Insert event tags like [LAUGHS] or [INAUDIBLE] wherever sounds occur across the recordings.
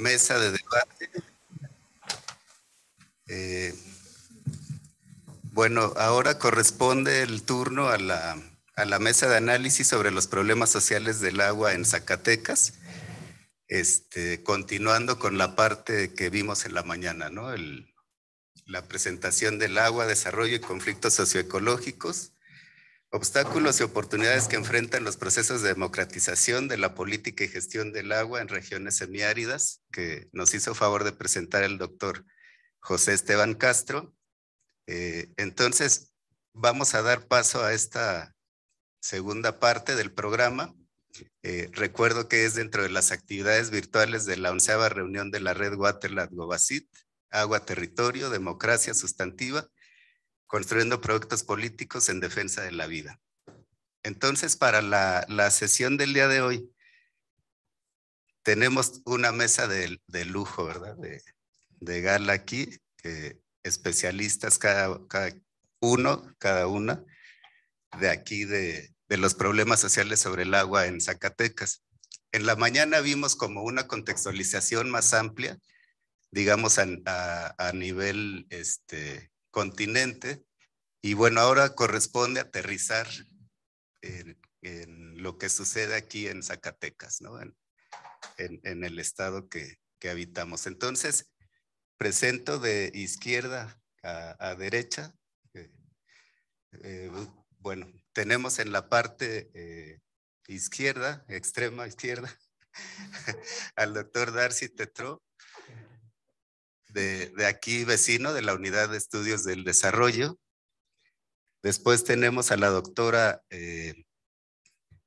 mesa de debate. Eh, bueno, ahora corresponde el turno a la, mesa de análisis sobre los problemas sociales del agua en Zacatecas, este, continuando con la parte que vimos en la mañana, ¿no? la presentación del agua, desarrollo y conflictos socioecológicos, Obstáculos y oportunidades que enfrentan los procesos de democratización de la política y gestión del agua en regiones semiáridas, que nos hizo favor de presentar el doctor José Esteban Castro. Eh, entonces, vamos a dar paso a esta segunda parte del programa. Eh, recuerdo que es dentro de las actividades virtuales de la onceava reunión de la red Waterlat Govacit, Agua Territorio, Democracia Sustantiva, construyendo productos políticos en defensa de la vida. Entonces, para la, sesión del día de hoy, tenemos una mesa de, lujo, ¿verdad? De, gala aquí, especialistas cada, uno, cada una, de aquí de, los problemas sociales sobre el agua en Zacatecas. En la mañana vimos como una contextualización más amplia, digamos a, a nivel este, continente. Y bueno, ahora corresponde aterrizar en, lo que sucede aquí en Zacatecas, en, el estado que, habitamos. Entonces, presento de izquierda a, derecha. Eh, eh, bueno, tenemos en la parte eh, izquierda, extrema izquierda, [LAUGHS] al doctor Darcy tetro de, aquí vecino, de la Unidad de Estudios del Desarrollo. Después tenemos a la doctora eh,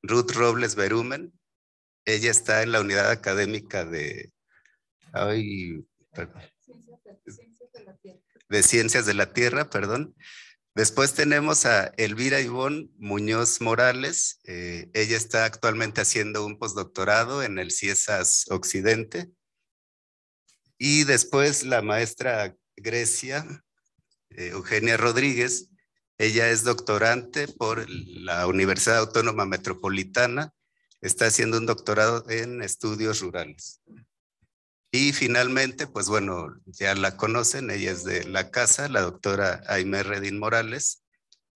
Ruth Robles Berumen. Ella está en la unidad académica de, de Ciencias de la Tierra, perdón. Después tenemos a Elvira Ivón Muñoz Morales. Eh, ella está actualmente haciendo un postdoctorado en el CIESAS Occidente. Y después la maestra Grecia, eh, Eugenia Rodríguez, ella es doctorante por la Universidad Autónoma Metropolitana, está haciendo un doctorado en estudios rurales. Y finalmente, pues bueno, ya la conocen, ella es de la casa, la doctora Aime Redín Morales,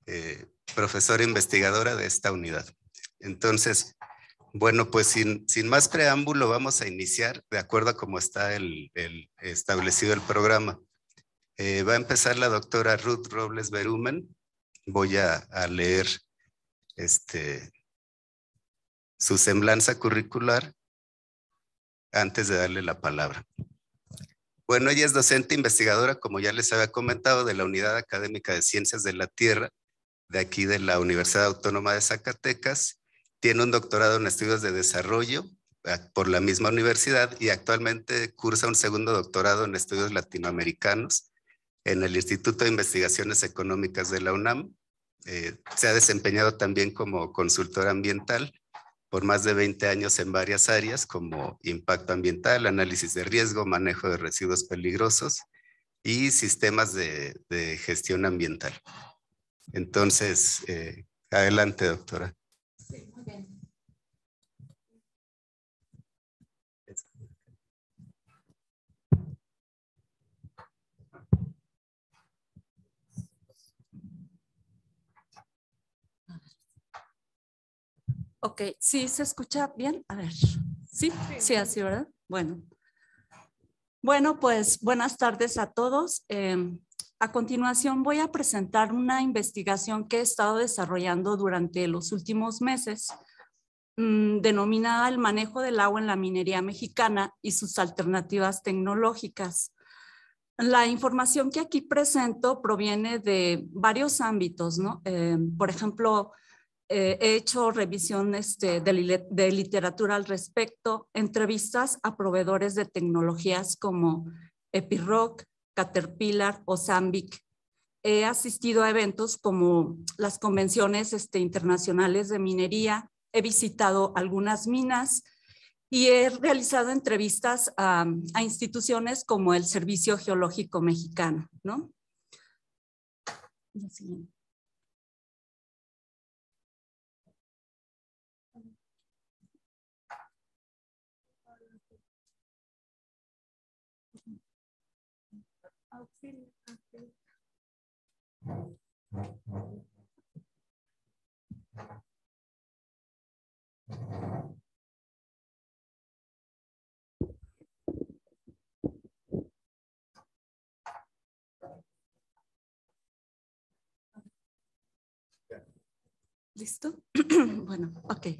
eh, profesora investigadora de esta unidad. Entonces, bueno, pues sin, más preámbulo vamos a iniciar de acuerdo a cómo está el, establecido el programa. Eh, va a empezar la doctora Ruth Robles Berumen. Voy a, leer este, su semblanza curricular antes de darle la palabra. Bueno, ella es docente investigadora, como ya les había comentado, de la Unidad Académica de Ciencias de la Tierra, de aquí de la Universidad Autónoma de Zacatecas, tiene un doctorado en estudios de desarrollo eh, por la misma universidad y actualmente cursa un segundo doctorado en estudios latinoamericanos en el Instituto de Investigaciones Económicas de la UNAM. Eh, se ha desempeñado también como consultor ambiental por más de 20 años en varias áreas como impacto ambiental, análisis de riesgo, manejo de residuos peligrosos y sistemas de, gestión ambiental. Entonces, eh, adelante, doctora. Ok, ¿sí se escucha bien? A ver, ¿sí? Sí, así, ¿verdad? Bueno. Bueno, pues buenas tardes a todos. Em, a continuación voy a presentar una investigación que he estado desarrollando durante los últimos meses, mm, denominada el manejo del agua en la minería mexicana y sus alternativas tecnológicas. La información que aquí presento proviene de varios ámbitos, ¿no? Em, por ejemplo, eh, he hecho revisiones este, de, literatura al respecto, entrevistas a proveedores de tecnologías como Epiroc, Caterpillar o Zambic. He asistido a eventos como las convenciones este, internacionales de minería, he visitado algunas minas y he realizado entrevistas a, a instituciones como el Servicio Geológico Mexicano. ¿no? La siguiente. ¿Listo? [CLEARS THROAT] bueno, okay.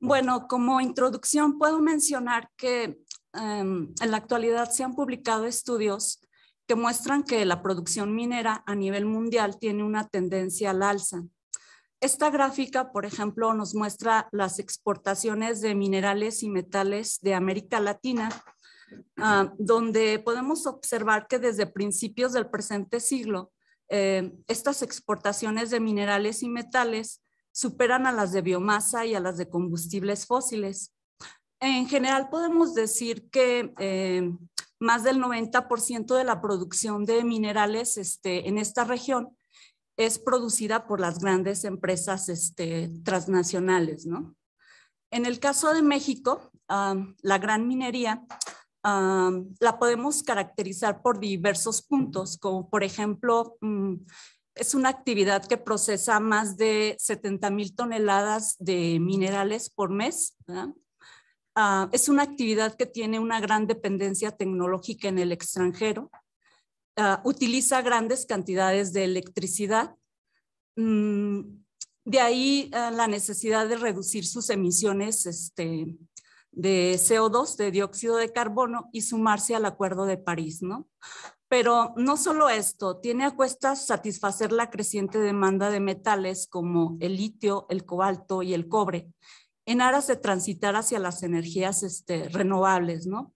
Bueno, como introducción puedo mencionar que em, en la actualidad se han publicado estudios que muestran que la producción minera a nivel mundial tiene una tendencia al alza. Esta gráfica, por ejemplo, nos muestra las exportaciones de minerales y metales de América Latina, ah, donde podemos observar que desde principios del presente siglo, eh, estas exportaciones de minerales y metales superan a las de biomasa y a las de combustibles fósiles. En general, podemos decir que eh, más del 90% de la producción de minerales este, en esta región es producida por las grandes empresas este, transnacionales. En el caso de México, la gran minería la podemos caracterizar por diversos puntos, como por ejemplo, mm, es una actividad que procesa más de 70 mil toneladas de minerales por mes. ¿verdad? Ah, es una actividad que tiene una gran dependencia tecnológica en el extranjero. Ah, utiliza grandes cantidades de electricidad. Mm, de ahí ah, la necesidad de reducir sus emisiones este, de CO2, de dióxido de carbono, y sumarse al Acuerdo de París. ¿no? Pero no solo esto, tiene a cuestas satisfacer la creciente demanda de metales como el litio, el cobalto y el cobre, en aras de transitar hacia las energías este, renovables, ¿no?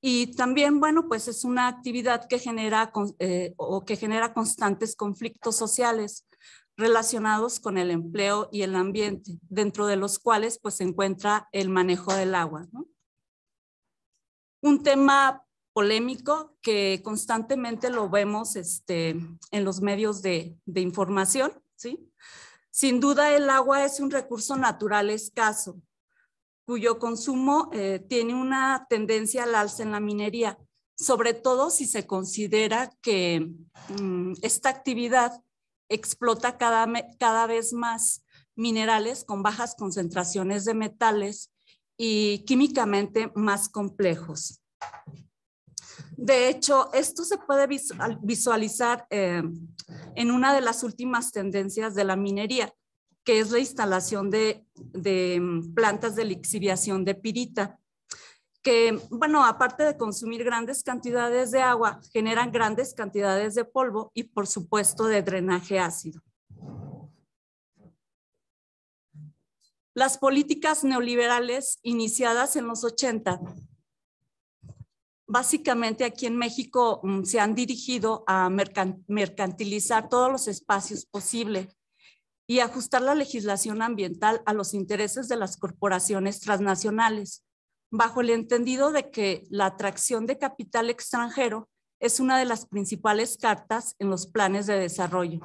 Y también, bueno, pues es una actividad que genera eh, o que genera constantes conflictos sociales relacionados con el empleo y el ambiente, dentro de los cuales pues se encuentra el manejo del agua. Un tema polémico que constantemente lo vemos este, en los medios de, de información, ¿sí? Sin duda, el agua es un recurso natural escaso, cuyo consumo eh, tiene una tendencia al alza en la minería, sobre todo si se considera que mm, esta actividad explota cada, cada vez más minerales con bajas concentraciones de metales y químicamente más complejos. De hecho, esto se puede visualizar eh, en una de las últimas tendencias de la minería, que es la instalación de, mm, plantas de lixiviación de pirita, que, bueno, aparte de consumir grandes cantidades de agua, generan grandes cantidades de polvo y, por supuesto, de drenaje ácido. Las políticas neoliberales iniciadas en los 80 básicamente aquí en México mm, se han dirigido a mercantilizar todos los espacios posibles y ajustar la legislación ambiental a los intereses de las corporaciones transnacionales, bajo el entendido de que la atracción de capital extranjero es una de las principales cartas en los planes de desarrollo.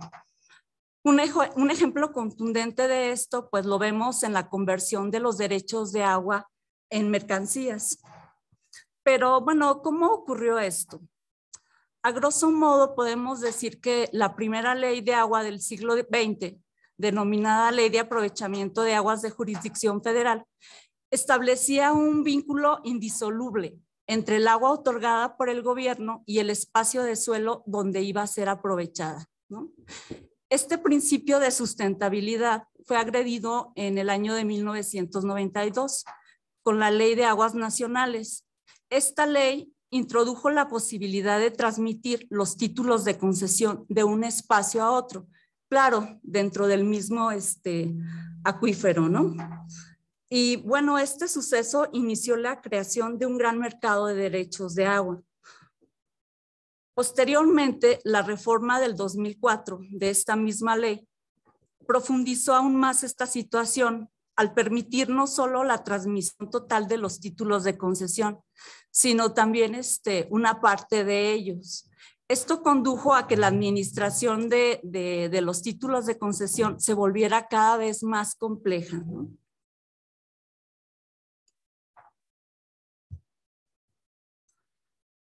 Un, un ejemplo contundente de esto, pues lo vemos en la conversión de los derechos de agua en mercancías. Pero bueno, ¿cómo ocurrió esto? A grosso modo podemos decir que la primera ley de agua del siglo XX, denominada Ley de Aprovechamiento de Aguas de Jurisdicción Federal, establecía un vínculo indisoluble entre el agua otorgada por el gobierno y el espacio de suelo donde iba a ser aprovechada. Este principio de sustentabilidad fue agredido en el año de 1992 con la Ley de Aguas Nacionales, esta ley introdujo la posibilidad de transmitir los títulos de concesión de un espacio a otro, claro, dentro del mismo este, acuífero, ¿no? Y bueno, este suceso inició la creación de un gran mercado de derechos de agua. Posteriormente, la reforma del 2004 de esta misma ley profundizó aún más esta situación al permitir no solo la transmisión total de los títulos de concesión, sino también este, una parte de ellos. Esto condujo a que la administración de, los títulos de concesión se volviera cada vez más compleja.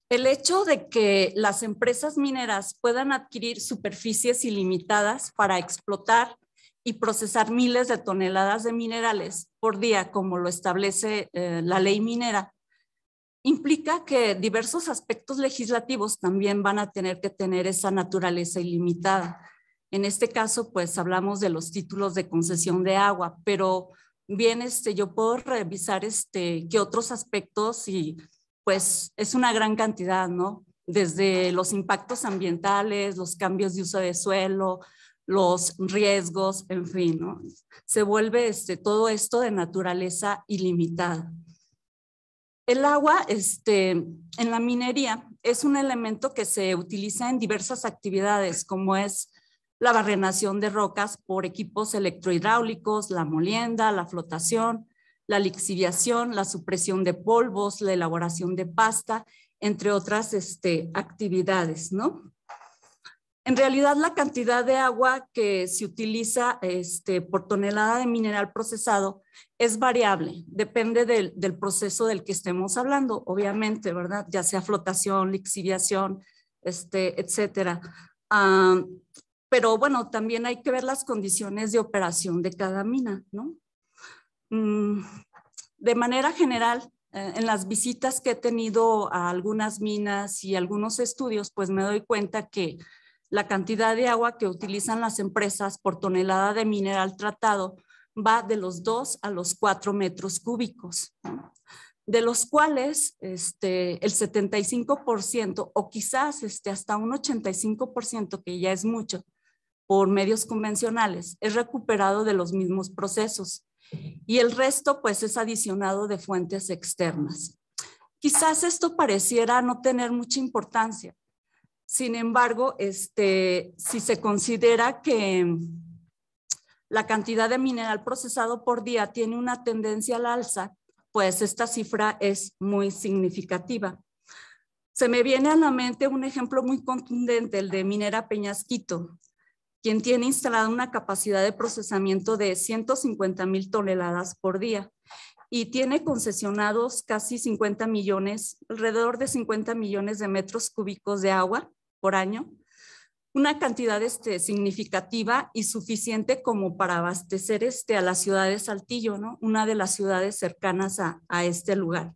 El hecho de que las empresas mineras puedan adquirir superficies ilimitadas para explotar y procesar miles de toneladas de minerales por día, como lo establece eh, la ley minera, implica que diversos aspectos legislativos también van a tener que tener esa naturaleza ilimitada. En este caso, pues hablamos de los títulos de concesión de agua, pero bien, este, yo puedo revisar este, qué otros aspectos y pues es una gran cantidad, ¿no? Desde los impactos ambientales, los cambios de uso de suelo, los riesgos, en fin, Se vuelve este, todo esto de naturaleza ilimitada. El agua este, en la minería es un elemento que se utiliza en diversas actividades, como es la barrenación de rocas por equipos electrohidráulicos, la molienda, la flotación, la lixiviación, la supresión de polvos, la elaboración de pasta, entre otras este, actividades, ¿no? En realidad, la cantidad de agua que se utiliza este, por tonelada de mineral procesado es variable, depende del, proceso del que estemos hablando, obviamente, ¿verdad? Ya sea flotación, lixiviación, este, etcétera. Ah, pero bueno, también hay que ver las condiciones de operación de cada mina, ¿no? Mm, de manera general, eh, en las visitas que he tenido a algunas minas y algunos estudios, pues me doy cuenta que la cantidad de agua que utilizan las empresas por tonelada de mineral tratado va de los 2 a los 4 metros cúbicos, de los cuales este, el 75% o quizás este, hasta un 85%, que ya es mucho, por medios convencionales, es recuperado de los mismos procesos y el resto pues es adicionado de fuentes externas. Quizás esto pareciera no tener mucha importancia, sin embargo, este, si se considera que mm, la cantidad de mineral procesado por día tiene una tendencia al alza, pues esta cifra es muy significativa. Se me viene a la mente un ejemplo muy contundente, el de Minera Peñasquito, quien tiene instalada una capacidad de procesamiento de 150 mil toneladas por día y tiene concesionados casi 50 millones, alrededor de 50 millones de metros cúbicos de agua por año, una cantidad este, significativa y suficiente como para abastecer este, a la ciudad de Saltillo, ¿no? una de las ciudades cercanas a, este lugar.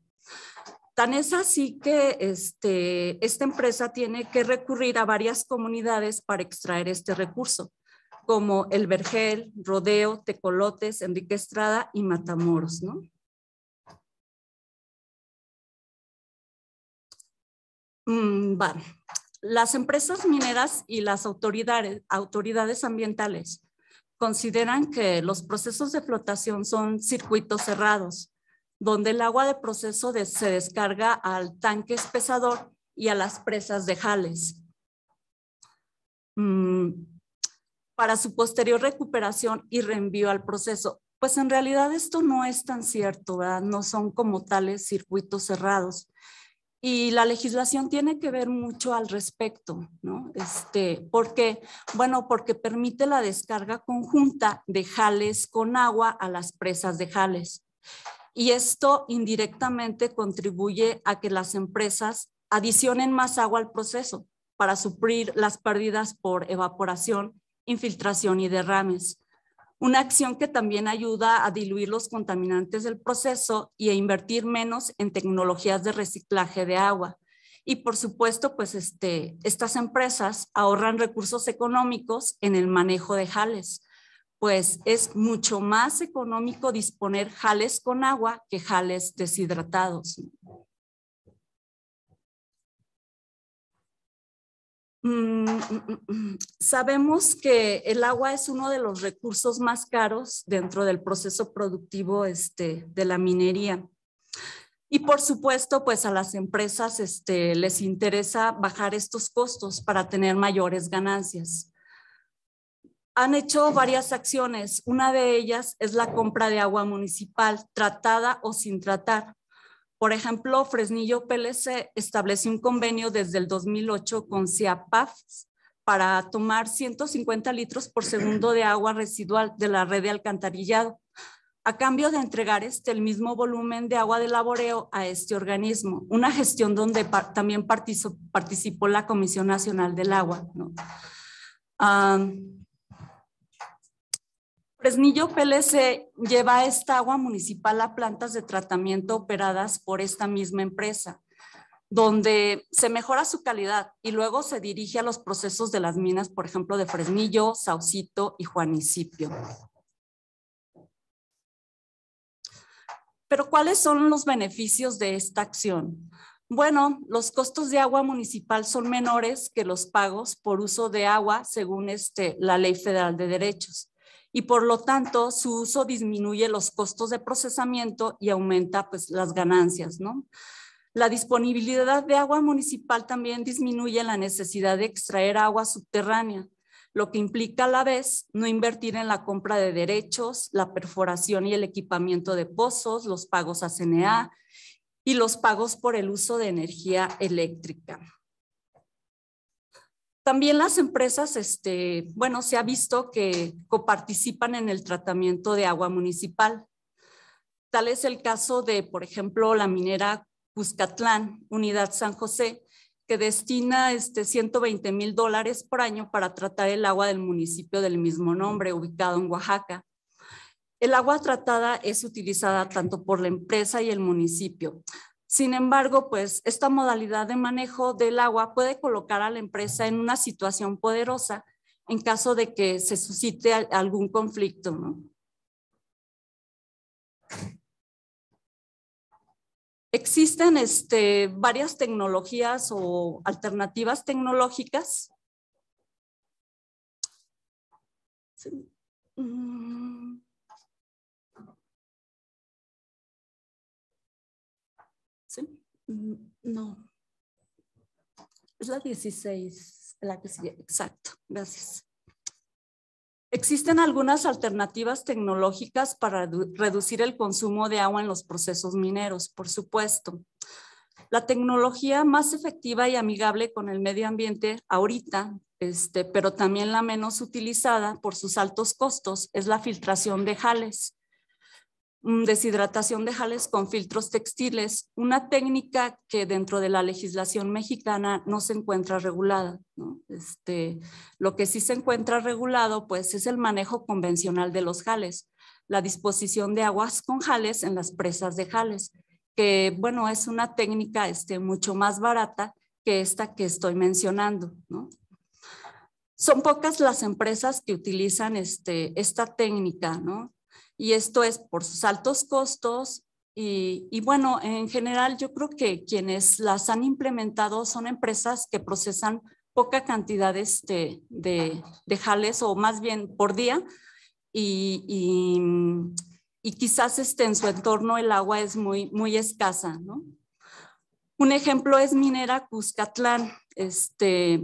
Tan es así que este, esta empresa tiene que recurrir a varias comunidades para extraer este recurso, como El Vergel, Rodeo, Tecolotes, Enrique Estrada y Matamoros. ¿no? Mm, las empresas mineras y las autoridades, ambientales consideran que los procesos de flotación son circuitos cerrados, donde el agua de proceso se descarga al tanque espesador y a las presas de jales. Mm, para su posterior recuperación y reenvío al proceso. Pues en realidad esto no es tan cierto, No son como tales circuitos cerrados y la legislación tiene que ver mucho al respecto, ¿no? Este, porque, bueno, porque permite la descarga conjunta de jales con agua a las presas de jales. Y esto indirectamente contribuye a que las empresas adicionen más agua al proceso para suplir las pérdidas por evaporación, infiltración y derrames una acción que también ayuda a diluir los contaminantes del proceso y a invertir menos en tecnologías de reciclaje de agua. Y por supuesto, pues este, estas empresas ahorran recursos económicos en el manejo de jales, pues es mucho más económico disponer jales con agua que jales deshidratados. Mm, mm, mm, sabemos que el agua es uno de los recursos más caros dentro del proceso productivo este, de la minería. Y por supuesto, pues a las empresas este, les interesa bajar estos costos para tener mayores ganancias. Han hecho varias acciones. Una de ellas es la compra de agua municipal, tratada o sin tratar, por ejemplo, Fresnillo PLC estableció un convenio desde el 2008 con CIAPAF para tomar 150 litros por segundo de agua residual de la red de alcantarillado, a cambio de entregar este, el mismo volumen de agua de laboreo a este organismo, una gestión donde también participó, la Comisión Nacional del Agua. Ah, Fresnillo PLC lleva esta agua municipal a plantas de tratamiento operadas por esta misma empresa, donde se mejora su calidad y luego se dirige a los procesos de las minas, por ejemplo, de Fresnillo, Saucito y Juanicipio. Pero ¿cuáles son los beneficios de esta acción? Bueno, los costos de agua municipal son menores que los pagos por uso de agua según este, la Ley Federal de Derechos y por lo tanto su uso disminuye los costos de procesamiento y aumenta pues, las ganancias. La disponibilidad de agua municipal también disminuye la necesidad de extraer agua subterránea, lo que implica a la vez no invertir en la compra de derechos, la perforación y el equipamiento de pozos, los pagos a CNA y los pagos por el uso de energía eléctrica. También las empresas, este, bueno, se ha visto que coparticipan en el tratamiento de agua municipal. Tal es el caso de, por ejemplo, la minera Cuscatlán, Unidad San José, que destina este, 120 mil dólares por año para tratar el agua del municipio del mismo nombre, ubicado en Oaxaca. El agua tratada es utilizada tanto por la empresa y el municipio, sin embargo, pues esta modalidad de manejo del agua puede colocar a la empresa en una situación poderosa en caso de que se suscite algún conflicto. Existen este, varias tecnologías o alternativas tecnológicas. Mm. Mm, no. Es la 16, la que Exacto, gracias. Existen algunas alternativas tecnológicas para reducir el consumo de agua en los procesos mineros, por supuesto. La tecnología más efectiva y amigable con el medio ambiente ahorita, este, pero también la menos utilizada por sus altos costos, es la filtración de jales. Mm, deshidratación de jales con filtros textiles, una técnica que dentro de la legislación mexicana no se encuentra regulada. Este, lo que sí se encuentra regulado pues, es el manejo convencional de los jales, la disposición de aguas con jales en las presas de jales, que bueno, es una técnica este, mucho más barata que esta que estoy mencionando. Son pocas las empresas que utilizan este, esta técnica, ¿no? y esto es por sus altos costos. Y, bueno, en general yo creo que quienes las han implementado son empresas que procesan poca cantidad este, de, de, jales o más bien por día y, mm, quizás este, en su entorno el agua es muy, muy escasa. Un ejemplo es Minera Cuscatlán, este,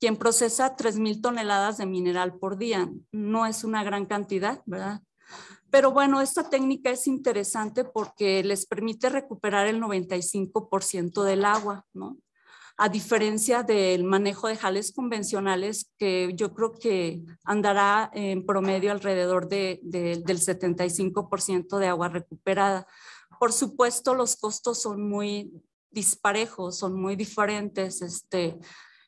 quien procesa 3.000 toneladas de mineral por día. No es una gran cantidad, ¿verdad? Pero bueno, esta técnica es interesante porque les permite recuperar el 95% del agua, ¿no? A diferencia del manejo de jales convencionales, que yo creo que andará en promedio alrededor del 75% de agua recuperada. Por supuesto, los costos son muy disparejos, son muy diferentes. Este,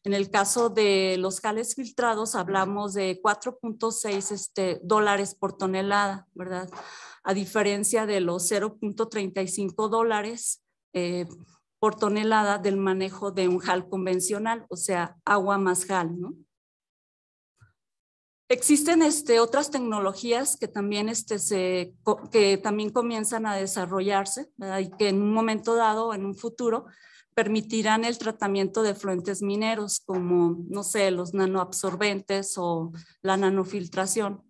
en el caso de los jales filtrados, hablamos de 4.6 este, dólares por tonelada, ¿verdad? A diferencia de los 0.35 dólares eh, por tonelada del manejo de un jal convencional, o sea, agua más jal, ¿no? Existen este, otras tecnologías que también, este, se, que también comienzan a desarrollarse ¿verdad? y que en un momento dado, en un futuro, permitirán el tratamiento de fluentes mineros como, no sé, los nanoabsorbentes o la nanofiltración.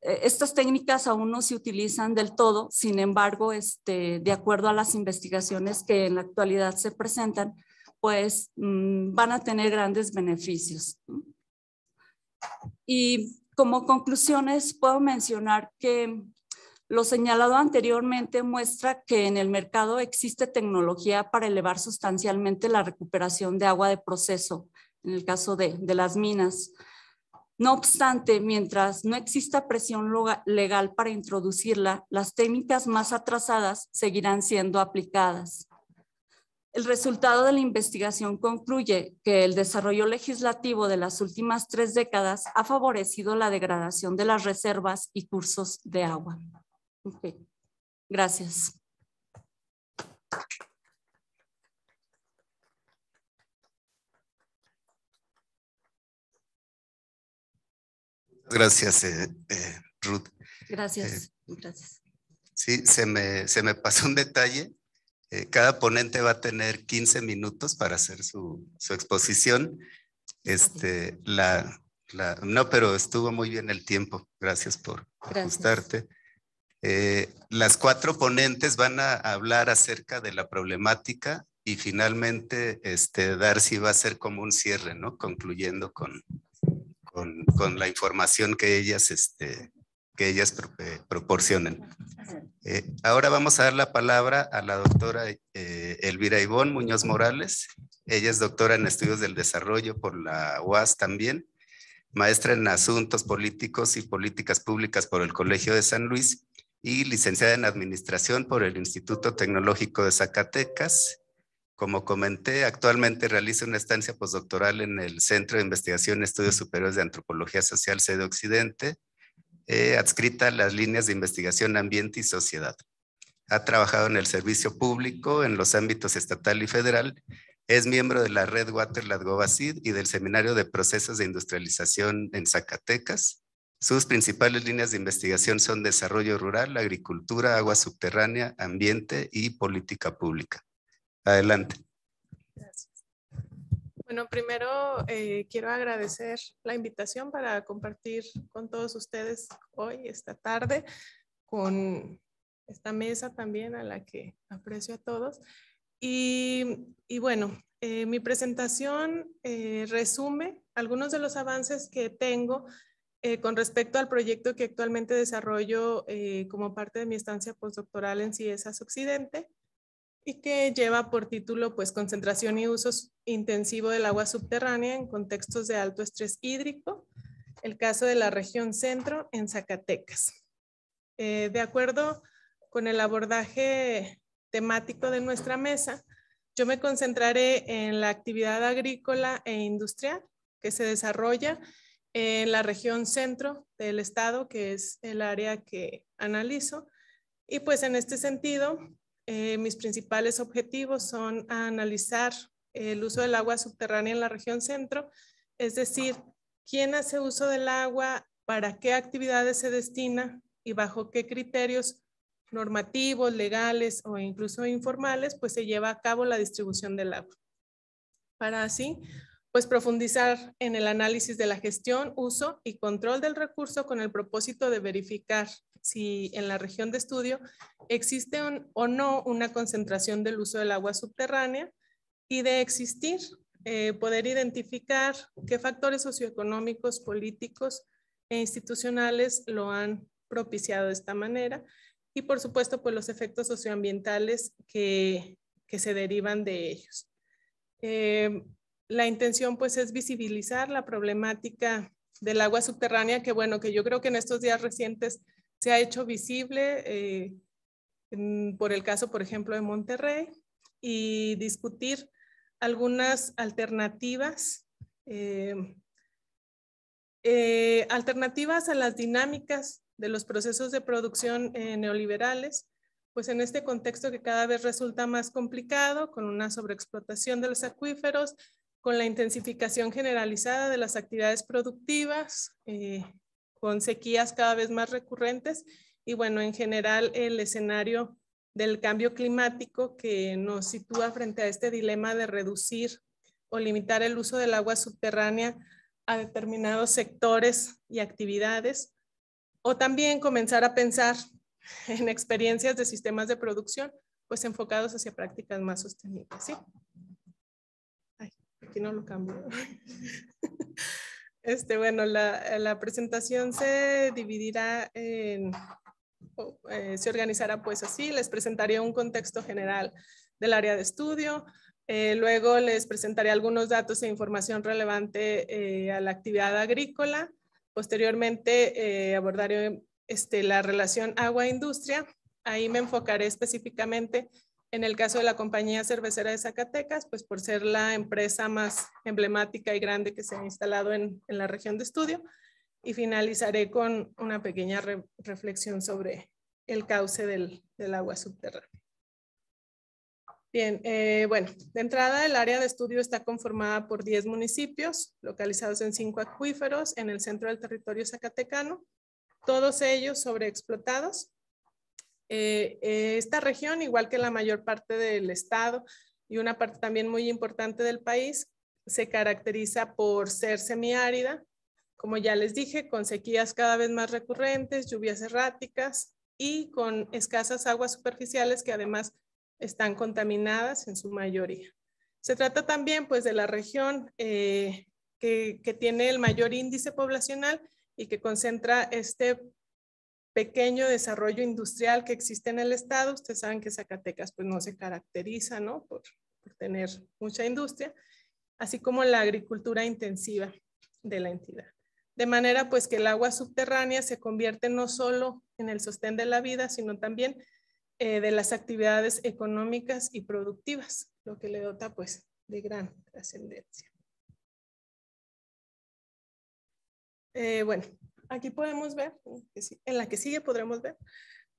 Eh, estas técnicas aún no se utilizan del todo, sin embargo, este, de acuerdo a las investigaciones que en la actualidad se presentan, pues mm, van a tener grandes beneficios. Y como conclusiones, puedo mencionar que lo señalado anteriormente muestra que en el mercado existe tecnología para elevar sustancialmente la recuperación de agua de proceso, en el caso de, las minas. No obstante, mientras no exista presión legal para introducirla, las técnicas más atrasadas seguirán siendo aplicadas. El resultado de la investigación concluye que el desarrollo legislativo de las últimas tres décadas ha favorecido la degradación de las reservas y cursos de agua. Ok, gracias. Gracias, eh, eh, Ruth. Gracias, eh, gracias. Sí, se me, se me pasó un detalle. cada ponente va a tener 15 minutos para hacer su, exposición. Este, la, no, pero estuvo muy bien el tiempo. Gracias por ajustarte. Eh, las cuatro ponentes van a hablar acerca de la problemática y finalmente este, Darcy va a ser como un cierre, Concluyendo con, la información que ellas, este, que ellas eh, proporcionen. Eh, ahora vamos a dar la palabra a la doctora Elvira Ivón Muñoz Morales. Ella es doctora en estudios del desarrollo por la UAS también maestra en asuntos políticos y políticas públicas por el Colegio de San Luis y licenciada en Administración por el Instituto Tecnológico de Zacatecas. Como comenté, actualmente realiza una estancia postdoctoral en el Centro de Investigación y Estudios Superiores de Antropología Social Sede Occidente, eh, adscrita a las líneas de investigación ambiente y sociedad. Ha trabajado en el servicio público en los ámbitos estatal y federal. Es miembro de la red water Govacid y del Seminario de Procesos de Industrialización en Zacatecas. Sus principales líneas de investigación son desarrollo rural, agricultura, agua subterránea, ambiente y política pública. Adelante. Bueno, primero eh, quiero agradecer la invitación para compartir con todos ustedes hoy, esta tarde, con esta mesa también a la que aprecio a todos. Y, bueno, eh, mi presentación eh, resume algunos de los avances que tengo eh, con respecto al proyecto que actualmente desarrollo eh, como parte de mi estancia postdoctoral en CIESAS Occidente y que lleva por título pues concentración y uso intensivo del agua subterránea en contextos de alto estrés hídrico, el caso de la región centro en Zacatecas. Eh, de acuerdo con el abordaje temático de nuestra mesa, yo me concentraré en la actividad agrícola e industrial que se desarrolla en la región centro del estado, que es el área que analizo. Y pues en este sentido, eh, mis principales objetivos son analizar el uso del agua subterránea en la región centro, es decir, quién hace uso del agua, para qué actividades se destina y bajo qué criterios normativos, legales o incluso informales, pues se lleva a cabo la distribución del agua. Para así pues profundizar en el análisis de la gestión, uso y control del recurso con el propósito de verificar si en la región de estudio existe o no una concentración del uso del agua subterránea y de existir, eh, poder identificar qué factores socioeconómicos, políticos e institucionales lo han propiciado de esta manera y por supuesto pues los efectos socioambientales que, que se derivan de ellos. Eh, la intención pues es visibilizar la problemática del agua subterránea, que bueno, que yo creo que en estos días recientes se ha hecho visible eh, por el caso, por ejemplo, de Monterrey, y discutir algunas alternativas, eh, eh, alternativas a las dinámicas de los procesos de producción neoliberales, pues en este contexto que cada vez resulta más complicado, con una sobreexplotación de los acuíferos, con la intensificación generalizada de las actividades productivas, eh, con sequías cada vez más recurrentes y bueno, en general el escenario del cambio climático que nos sitúa frente a este dilema de reducir o limitar el uso del agua subterránea a determinados sectores y actividades, o también comenzar a pensar en experiencias de sistemas de producción pues enfocados hacia prácticas más sostenibles. ¿sí? aquí no lo cambio. [LAUGHS] Este, bueno, la, presentación se dividirá en, eh, se organizará pues así, les presentaré un contexto general del área de estudio, eh, luego les presentaré algunos datos e información relevante eh, a la actividad agrícola, posteriormente abordaré este, la relación agua-industria, ahí me enfocaré específicamente en el caso de la compañía cervecera de Zacatecas, pues por ser la empresa más emblemática y grande que se ha instalado en, la región de estudio. Y finalizaré con una pequeña reflexión sobre el cauce del, agua subterránea. Bien, eh, bueno, de entrada el área de estudio está conformada por 10 municipios localizados en 5 acuíferos en el centro del territorio zacatecano, todos ellos sobreexplotados eh, eh, esta región, igual que la mayor parte del estado y una parte también muy importante del país, se caracteriza por ser semiárida, como ya les dije, con sequías cada vez más recurrentes, lluvias erráticas y con escasas aguas superficiales que además están contaminadas en su mayoría. Se trata también pues de la región eh, que tiene el mayor índice poblacional y que concentra este pequeño desarrollo industrial que existe en el estado. Ustedes saben que Zacatecas pues no se caracteriza, ¿no? Por, tener mucha industria, así como la agricultura intensiva de la entidad. De manera pues que el agua subterránea se convierte no solo en el sostén de la vida, sino también eh, de las actividades económicas y productivas, lo que le dota pues de gran trascendencia. Eh, bueno, aquí podemos ver, en la que sigue podremos ver,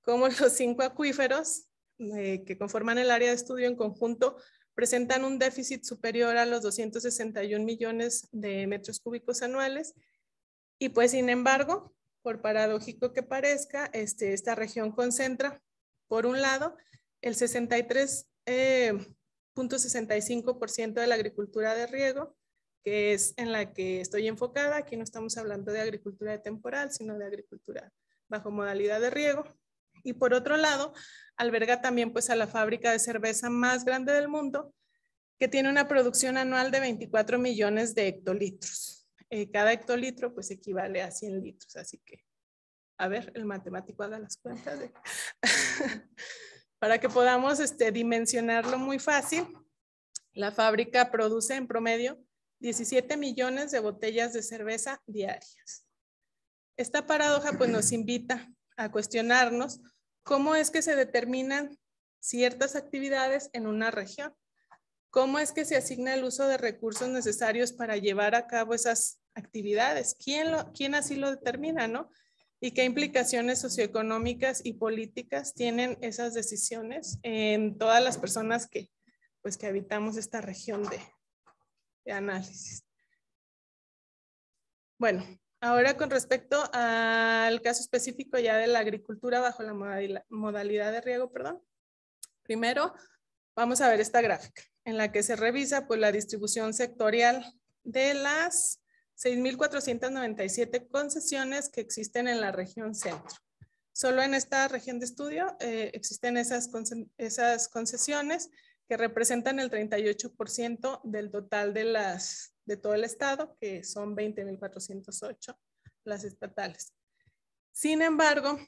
cómo [LAUGHS] los cinco acuíferos eh, que conforman el área de estudio en conjunto presentan un déficit superior a los 261 millones de metros cúbicos anuales. Y pues, sin embargo, por paradójico que parezca, este, esta región concentra, por un lado, el 63.65% eh, de la agricultura de riego, que es en la que estoy enfocada. Aquí no estamos hablando de agricultura temporal, sino de agricultura bajo modalidad de riego. Y por otro lado, alberga también pues a la fábrica de cerveza más grande del mundo, que tiene una producción anual de 24 millones de hectolitros. Eh, cada hectolitro pues equivale a 100 litros, así que a ver, el matemático haga las cuentas de... [LAUGHS] para que podamos este, dimensionarlo muy fácil. La fábrica produce en promedio 17 millones de botellas de cerveza diarias. Esta paradoja pues, nos invita a cuestionarnos cómo es que se determinan ciertas actividades en una región, cómo es que se asigna el uso de recursos necesarios para llevar a cabo esas actividades, quién, lo, quién así lo determina, ¿no? y qué implicaciones socioeconómicas y políticas tienen esas decisiones en todas las personas que, pues, que habitamos esta región de, de análisis. Bueno, ahora con respecto al caso específico ya de la agricultura bajo la modalidad de riego, perdón. Primero, vamos a ver esta gráfica en la que se revisa pues, la distribución sectorial de las 6.497 concesiones que existen en la región centro. Solo en esta región de estudio eh, existen esas concesiones que representan el 38% del total de, las, de todo el estado, que son 20.408 las estatales. Sin embargo,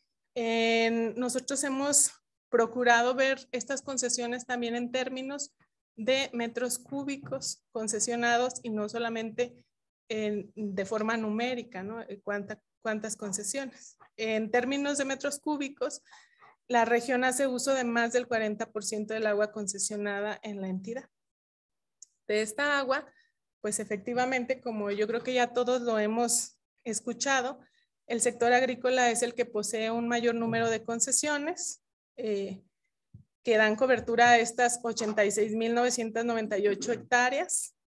nosotros hemos procurado ver estas concesiones también en términos de metros cúbicos concesionados y no solamente de forma numérica, ¿no? Eh, cuántas concesiones. En términos de metros cúbicos, la región hace uso de más del 40% del agua concesionada en la entidad. De esta agua, pues efectivamente, como yo creo que ya todos lo hemos escuchado, el sector agrícola es el que posee un mayor número de concesiones eh, que dan cobertura a estas 86.998 hectáreas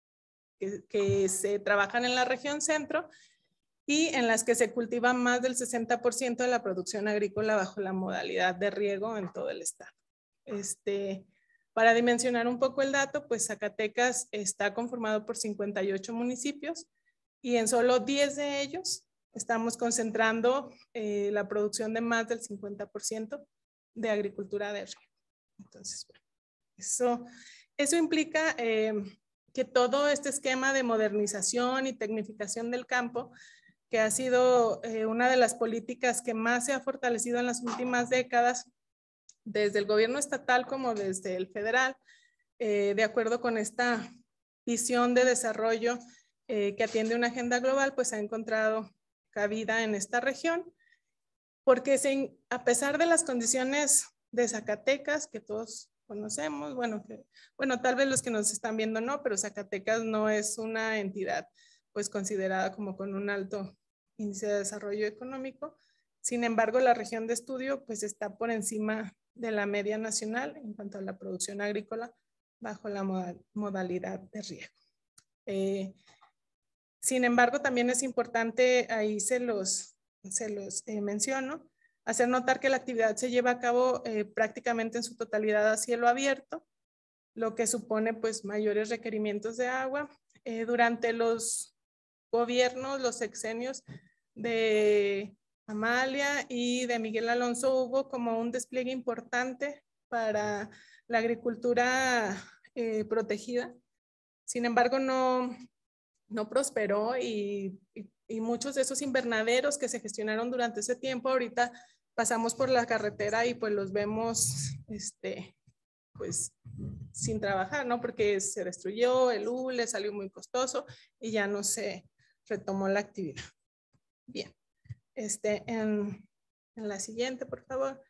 que, se trabajan en la región centro y en las que se cultiva más del 60% de la producción agrícola bajo la modalidad de riego en todo el estado. Este, para dimensionar un poco el dato, pues Zacatecas está conformado por 58 municipios y en solo 10 de ellos estamos concentrando eh, la producción de más del 50% de agricultura de riego. Entonces, eso, eso implica eh, que todo este esquema de modernización y tecnificación del campo que ha sido eh, una de las políticas que más se ha fortalecido en las últimas décadas, desde el gobierno estatal como desde el federal, eh, de acuerdo con esta visión de desarrollo eh, que atiende una agenda global, pues ha encontrado cabida en esta región, porque a pesar de las condiciones de Zacatecas, que todos conocemos, bueno, bueno, tal vez los que nos están viendo no, pero Zacatecas no es una entidad pues considerada como con un alto índice de desarrollo económico. Sin embargo, la región de estudio pues está por encima de la media nacional en cuanto a la producción agrícola bajo la modalidad de riesgo. Eh, sin embargo, también es importante, ahí se los, se los eh, menciono, hacer notar que la actividad se lleva a cabo eh, prácticamente en su totalidad a cielo abierto, lo que supone pues mayores requerimientos de agua. durante los gobiernos, los sexenios, de Amalia y de Miguel Alonso hubo como un despliegue importante para la agricultura eh, protegida. Sin embargo, no, prosperó y, muchos de esos invernaderos que se gestionaron durante ese tiempo, ahorita pasamos por la carretera y pues los vemos este, pues sin trabajar, ¿no? Porque se destruyó el U, salió muy costoso y ya no se retomó la actividad. Bien, este, en, en, la siguiente, por favor.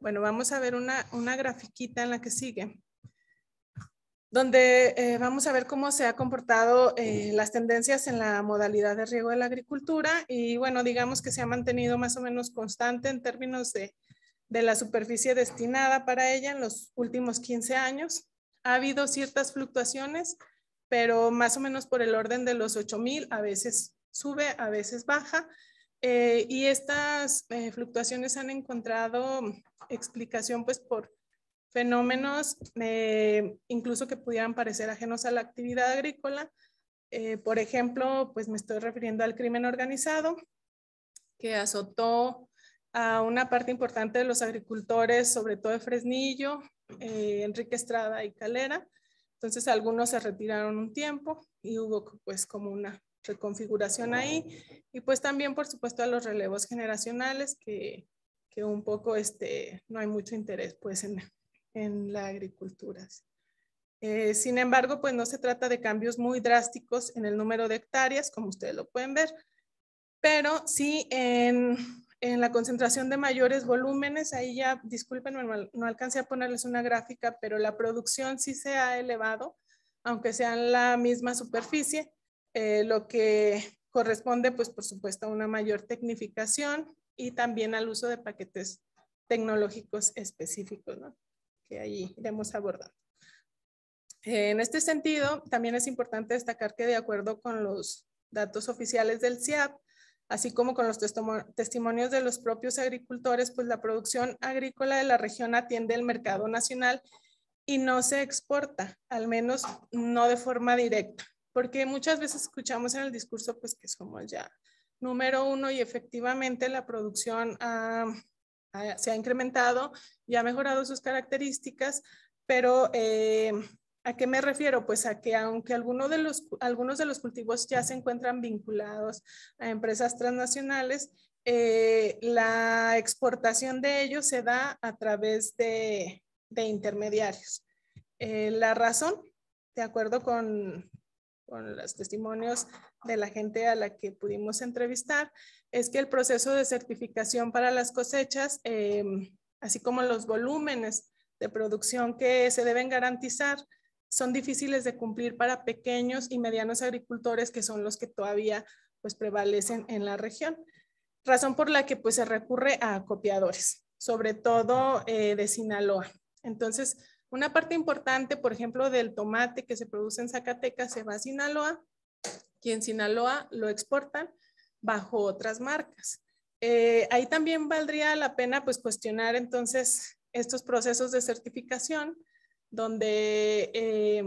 Bueno, vamos a ver una, una grafiquita en la que sigue, donde eh, vamos a ver cómo se ha comportado eh, las tendencias en la modalidad de riego de la agricultura y bueno, digamos que se ha mantenido más o menos constante en términos de, de la superficie destinada para ella en los últimos 15 años. Ha habido ciertas fluctuaciones, pero más o menos por el orden de los 8.000, a veces sube, a veces baja. Eh, y estas eh, fluctuaciones han encontrado explicación pues por fenómenos eh, incluso que pudieran parecer ajenos a la actividad agrícola. por ejemplo, pues me estoy refiriendo al crimen organizado que azotó a una parte importante de los agricultores, sobre todo de Fresnillo, Enrique Estrada y Calera. Entonces algunos se retiraron un tiempo y hubo pues como una reconfiguración ahí. Y pues también, por supuesto, a los relevos generacionales, que, un poco este, no hay mucho interés pues en, la agricultura. Eh, sin embargo, pues no se trata de cambios muy drásticos en el número de hectáreas, como ustedes lo pueden ver, pero sí en, la concentración de mayores volúmenes, ahí ya, disculpen, no, no alcancé a ponerles una gráfica, pero la producción sí se ha elevado, aunque sea en la misma superficie, eh, lo que corresponde, pues por supuesto, a una mayor tecnificación y también al uso de paquetes tecnológicos específicos, que ahí iremos abordando. En este sentido, también es importante destacar que de acuerdo con los datos oficiales del CIAP, así como con los testimonios de los propios agricultores, pues la producción agrícola de la región atiende el mercado nacional y no se exporta, al menos no de forma directa porque muchas veces escuchamos en el discurso pues que somos ya número uno y efectivamente la producción se ha incrementado y ha mejorado sus características, pero eh, ¿a qué me refiero? Pues a que aunque algunos de, los, algunos de los cultivos ya se encuentran vinculados a empresas transnacionales, eh, la exportación de ellos se da a través de, de intermediarios. Eh, la razón, de acuerdo con, con los testimonios de la gente a la que pudimos entrevistar, es que el proceso de certificación para las cosechas, em, así como los volúmenes de producción que se deben garantizar, son difíciles de cumplir para pequeños y medianos agricultores que son los que todavía pues prevalecen en la región. Razón por la que pues se recurre a copiadores, sobre todo eh, de Sinaloa. Entonces, una parte importante, por ejemplo, del tomate que se produce en Zacatecas se va a Sinaloa quien en Sinaloa lo exportan bajo otras marcas. Eh, ahí también valdría la pena pues cuestionar entonces estos procesos de certificación donde eh,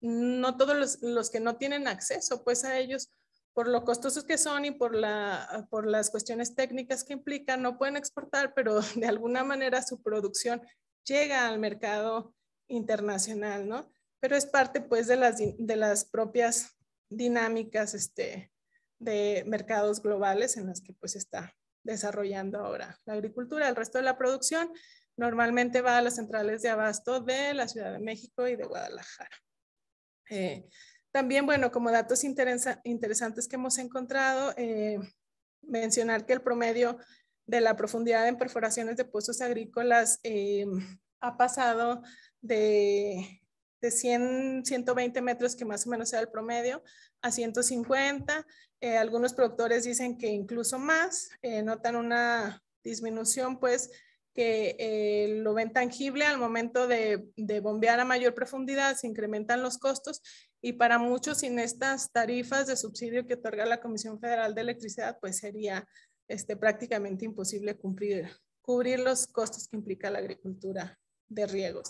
no todos los, que no tienen acceso pues a ellos por lo costosos que son y por, la, por las cuestiones técnicas que implican, no pueden exportar, pero [LAUGHS] de alguna manera su producción llega al mercado internacional, ¿no? Pero es parte pues de las, de las propias dinámicas este, de mercados globales en las que pues está desarrollando ahora la agricultura. El resto de la producción normalmente va a las centrales de abasto de la Ciudad de México y de Guadalajara. Eh, también, bueno, como datos interesantes que hemos encontrado, eh, mencionar que el promedio de la profundidad en perforaciones de pozos agrícolas eh, ha pasado de, 100, 120 metros, que más o menos sea el promedio, a 150. Eh, algunos productores dicen que incluso más, eh, notan una disminución, pues que lo ven tangible al momento de, de bombear a mayor profundidad, se incrementan los costos y para muchos sin estas tarifas de subsidio que otorga la Comisión Federal de Electricidad, pues sería este, prácticamente imposible cumplir, cubrir los costos que implica la agricultura de riego.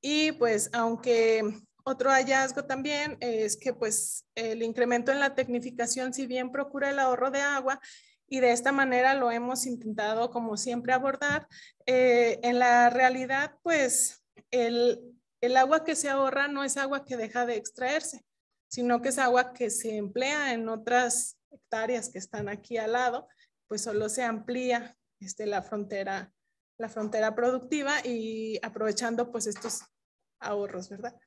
Y pues aunque otro hallazgo también es que pues el incremento en la tecnificación, si bien procura el ahorro de agua, y de esta manera lo hemos intentado como siempre abordar, eh, en la realidad pues el agua que se ahorra no es agua que deja de extraerse, sino que es agua que se emplea en otras hectáreas que están aquí al lado pues solo se amplía este, la, frontera, la frontera productiva y aprovechando pues estos ahorros, ¿verdad?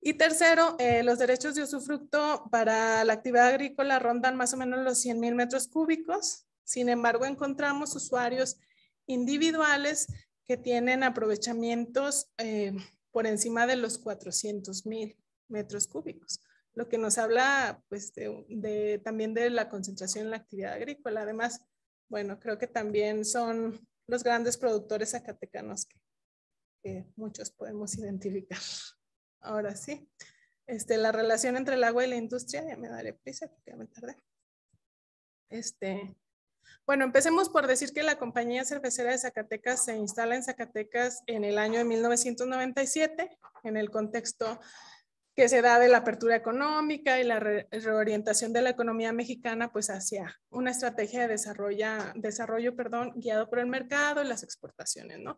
Y tercero, eh, los derechos de usufructo para la actividad agrícola rondan más o menos los 100 mil metros cúbicos. Sin embargo, encontramos usuarios individuales que tienen aprovechamientos eh, por encima de los 400 mil metros cúbicos lo que nos habla pues, de, también de la concentración en la actividad agrícola. Además, bueno, creo que también son los grandes productores zacatecanos que, muchos podemos identificar. [LAUGHS] Ahora sí, este, la relación entre el agua y la industria, ya me daré prisa porque ya me tardé. Este, bueno, empecemos por decir que la compañía cervecera de Zacatecas se instala en Zacatecas en el año de 1997, en el contexto que se da de la apertura económica y la reorientación de la economía mexicana pues hacia una estrategia de desarrollo, desarrollo perdón, guiado por el mercado y las exportaciones. ¿no?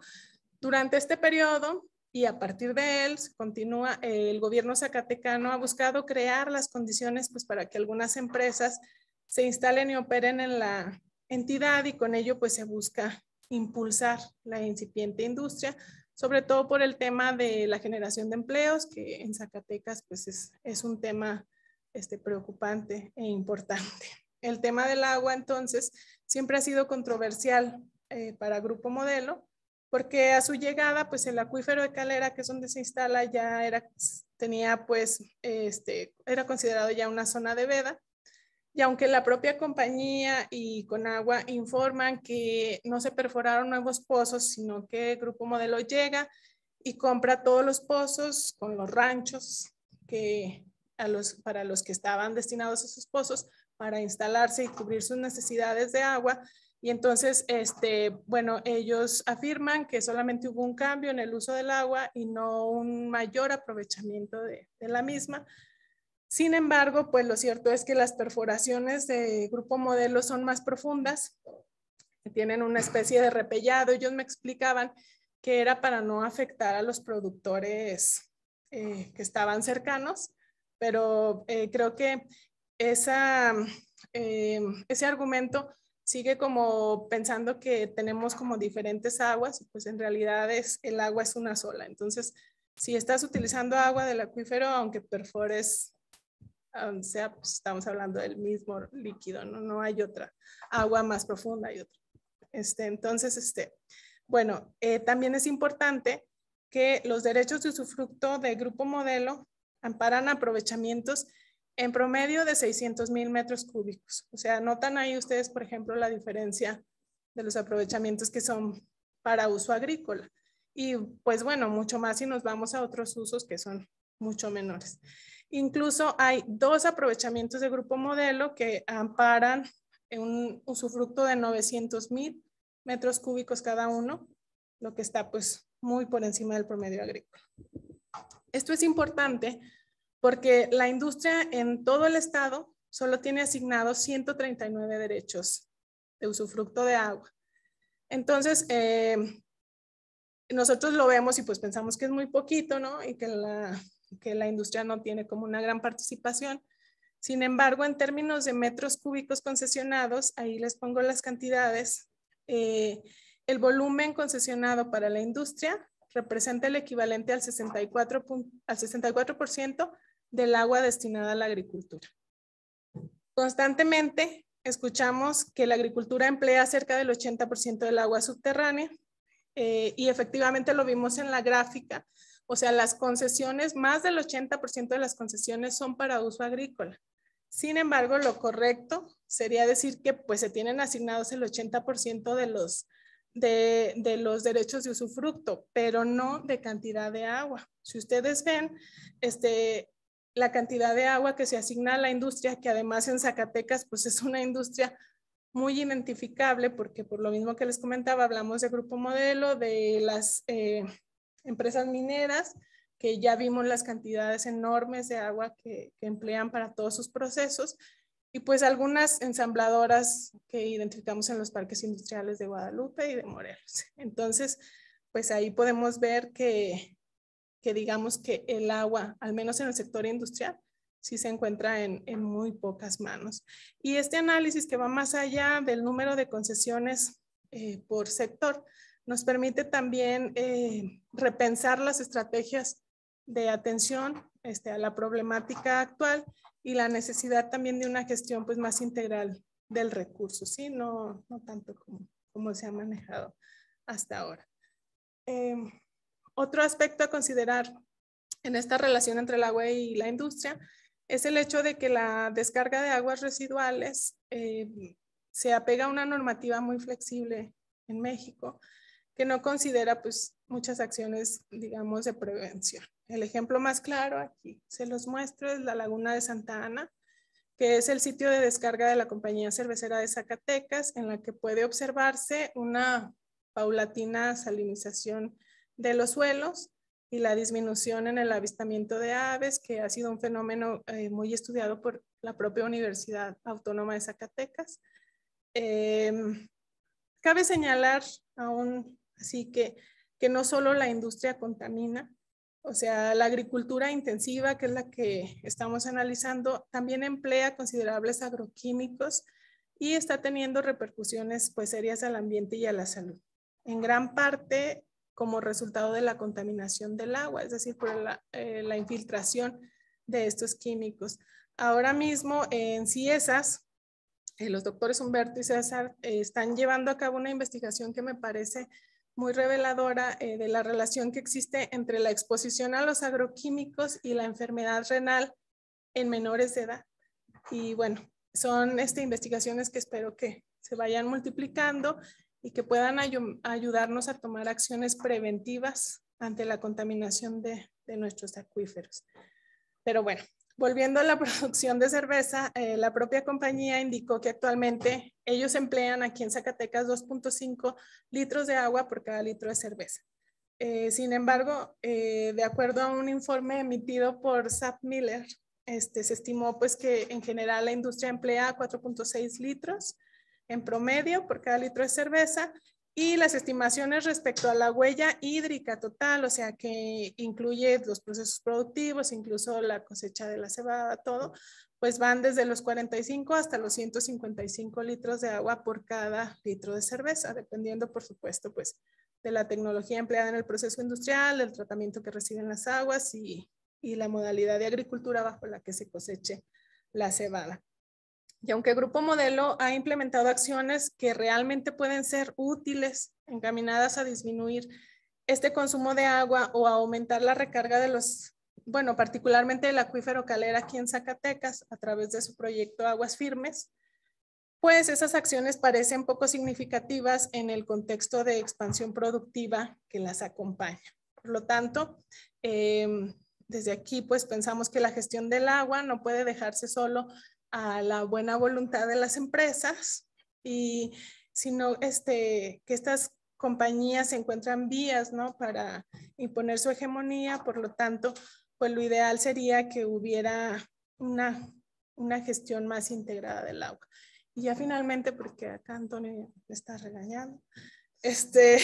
Durante este periodo y a partir de él continúa eh, el gobierno zacatecano ha buscado crear las condiciones pues para que algunas empresas se instalen y operen en la entidad y con ello pues se busca impulsar la incipiente industria sobre todo por el tema de la generación de empleos, que en Zacatecas pues es, un tema este, preocupante e importante. [LAUGHS] El tema del agua, entonces, siempre ha sido controversial eh, para Grupo Modelo, porque a su llegada, pues el acuífero de Calera, que es donde se instala, ya era, tenía pues, este, era considerado ya una zona de veda, y aunque la propia compañía y Conagua informan que no se perforaron nuevos pozos, sino que el Grupo Modelo llega y compra todos los pozos con los ranchos que para los que estaban destinados esos pozos para instalarse y cubrir sus necesidades de agua. Y entonces, este, bueno, ellos afirman que solamente hubo un cambio en el uso del agua y no un mayor aprovechamiento de la misma. Sin embargo, pues lo cierto es que las perforaciones de grupo modelo son más profundas, tienen una especie de repellado. Ellos me explicaban que era para no afectar a los productores eh, que estaban cercanos, pero eh, creo que eh, ese argumento sigue como pensando que tenemos como diferentes aguas, pues en realidad es, el agua es una sola. Entonces, si estás utilizando agua del acuífero, aunque perfores o sea, pues, estamos hablando del mismo líquido, ¿no? no hay otra agua más profunda, hay otra. Este, entonces, este, bueno, eh, también es importante que los derechos de usufructo de grupo modelo amparan aprovechamientos en promedio de 600 mil metros cúbicos. O sea, notan ahí ustedes, por ejemplo, la diferencia de los aprovechamientos que son para uso agrícola. Y pues bueno, mucho más si nos vamos a otros usos que son mucho menores. Incluso hay dos aprovechamientos de grupo modelo que amparan un usufructo de 900 mil metros cúbicos cada uno, lo que está pues muy por encima del promedio agrícola. Esto es importante porque la industria en todo el estado solo tiene asignados 139 derechos de usufructo de agua. Entonces, eh, nosotros lo vemos y pues pensamos que es muy poquito, ¿no? Y que la que la industria no tiene como una gran participación. Sin embargo, en términos de metros cúbicos concesionados, ahí les pongo las cantidades, eh, el volumen concesionado para la industria representa el equivalente al 64, al 64 del agua destinada a la agricultura. Constantemente escuchamos que la agricultura emplea cerca del 80% del agua subterránea eh, y efectivamente lo vimos en la gráfica o sea, las concesiones, más del 80% de las concesiones son para uso agrícola. Sin embargo, lo correcto sería decir que pues se tienen asignados el 80% de los, de, los derechos de usufructo, pero no de cantidad de agua. Si ustedes ven, este, la cantidad de agua que se asigna a la industria, que además en Zacatecas pues es una industria muy identificable, porque por lo mismo que les comentaba, hablamos de grupo modelo, de las... Eh, empresas mineras, que ya vimos las cantidades enormes de agua que, emplean para todos sus procesos, y pues algunas ensambladoras que identificamos en los parques industriales de Guadalupe y de Morelos. Entonces, pues ahí podemos ver que, digamos que el agua, al menos en el sector industrial, sí se encuentra en, muy pocas manos. Y este análisis que va más allá del número de concesiones eh, por sector, nos permite también eh, repensar las estrategias de atención este, a la problemática actual y la necesidad también de una gestión pues, más integral del recurso, ¿sí? no, tanto como, como se ha manejado hasta ahora. Em, otro aspecto a considerar en esta relación entre el agua y la industria es el hecho de que la descarga de aguas residuales em, se apega a una normativa muy flexible en México que no considera pues muchas acciones, digamos, de prevención. El ejemplo más claro aquí se los muestro es la Laguna de Santa Ana, que es el sitio de descarga de la compañía cervecera de Zacatecas, en la que puede observarse una paulatina salinización de los suelos y la disminución en el avistamiento de aves, que ha sido un fenómeno eh, muy estudiado por la propia Universidad Autónoma de Zacatecas. Em, cabe señalar aún Así que, no solo la industria contamina, o sea, la agricultura intensiva, que es la que estamos analizando, también emplea considerables agroquímicos y está teniendo repercusiones pues serias al ambiente y a la salud. En gran parte como resultado de la contaminación del agua, es decir, por la, eh, infiltración de estos químicos. Ahora mismo en CIESAS, eh, los doctores Humberto y César eh, están llevando a cabo una investigación que me parece muy reveladora eh, de la relación que existe entre la exposición a los agroquímicos y la enfermedad renal en menores de edad. Y bueno, son este, investigaciones que espero que se vayan multiplicando y que puedan ayudarnos a tomar acciones preventivas ante la contaminación de nuestros acuíferos. Pero bueno, Volviendo a la [LAUGHS] producción de cerveza, eh, la propia compañía indicó que actualmente ellos emplean aquí en Zacatecas 2.5 litros de agua por cada litro de cerveza. Eh, sin embargo, eh, de acuerdo a un informe emitido por Sap Miller, este, se estimó pues que en general la industria emplea 4.6 litros en promedio por cada litro de cerveza y las estimaciones respecto a la huella hídrica total, o sea que incluye los procesos productivos, incluso la cosecha de la cebada, todo, pues van desde los 45 hasta los 155 litros de agua por cada litro de cerveza, dependiendo, por supuesto, pues de la tecnología empleada en el proceso industrial, el tratamiento que reciben las aguas y, y la modalidad de agricultura bajo la que se coseche la cebada. Y aunque Grupo Modelo ha implementado acciones que realmente pueden ser útiles, encaminadas a disminuir este consumo de agua o a aumentar la recarga de los, bueno, particularmente el acuífero calera aquí en Zacatecas a través de su proyecto Aguas Firmes, pues esas acciones parecen poco significativas en el contexto de expansión productiva que las acompaña. Por lo tanto, em, desde aquí pues pensamos que la gestión del agua no puede dejarse solo a la buena voluntad de las empresas y sino este, que estas compañías se encuentran vías ¿no? para imponer su hegemonía, por lo tanto, pues lo ideal sería que hubiera una, gestión más integrada del agua. Y ya finalmente, porque acá Antonio me está regañando, este,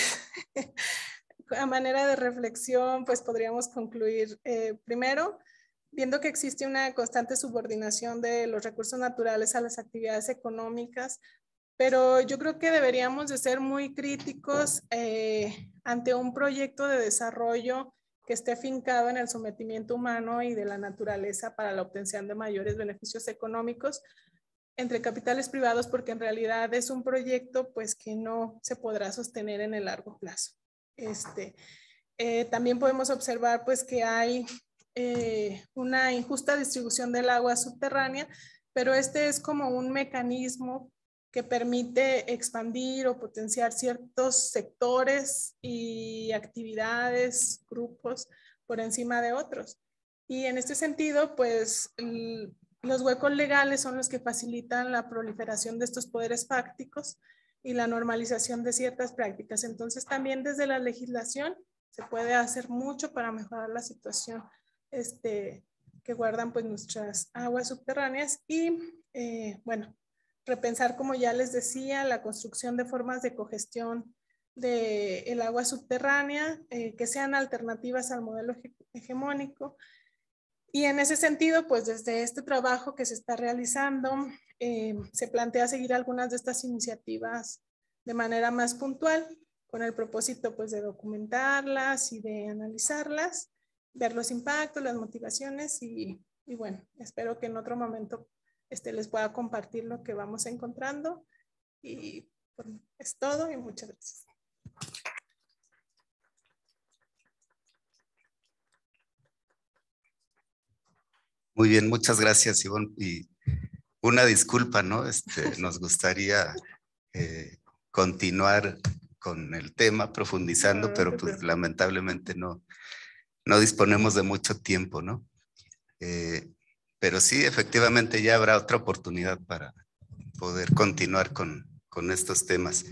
[LAUGHS] a manera de reflexión, pues podríamos concluir eh, primero viendo que existe una constante subordinación de los recursos naturales a las actividades económicas, pero yo creo que deberíamos de ser muy críticos eh, ante un proyecto de desarrollo que esté fincado en el sometimiento humano y de la naturaleza para la obtención de mayores beneficios económicos entre capitales privados, porque en realidad es un proyecto pues que no se podrá sostener en el largo plazo. Este, eh, también podemos observar pues que hay eh, una injusta distribución del agua subterránea, pero este es como un mecanismo que permite expandir o potenciar ciertos sectores y actividades, grupos por encima de otros. Y en este sentido, pues los huecos legales son los que facilitan la proliferación de estos poderes fácticos y la normalización de ciertas prácticas. Entonces, también desde la legislación se puede hacer mucho para mejorar la situación este, que guardan pues nuestras aguas subterráneas y eh, bueno, repensar como ya les decía la construcción de formas de cogestión del el agua subterránea eh, que sean alternativas al modelo hegemónico. Y en ese sentido, pues desde este trabajo que se está realizando, eh, se plantea seguir algunas de estas iniciativas de manera más puntual, con el propósito pues de documentarlas y de analizarlas ver los impactos, las motivaciones y, bueno, espero que en otro momento este, les pueda compartir lo que vamos encontrando y pues, es todo y muchas gracias. Muy bien, muchas gracias, Ivonne. Y una disculpa, ¿no? Este, [LAUGHS] nos gustaría eh, continuar con el tema profundizando, pero pues lamentablemente no, no disponemos de mucho tiempo, ¿no? Eh, pero sí, efectivamente ya habrá otra oportunidad para poder continuar con, con estos temas.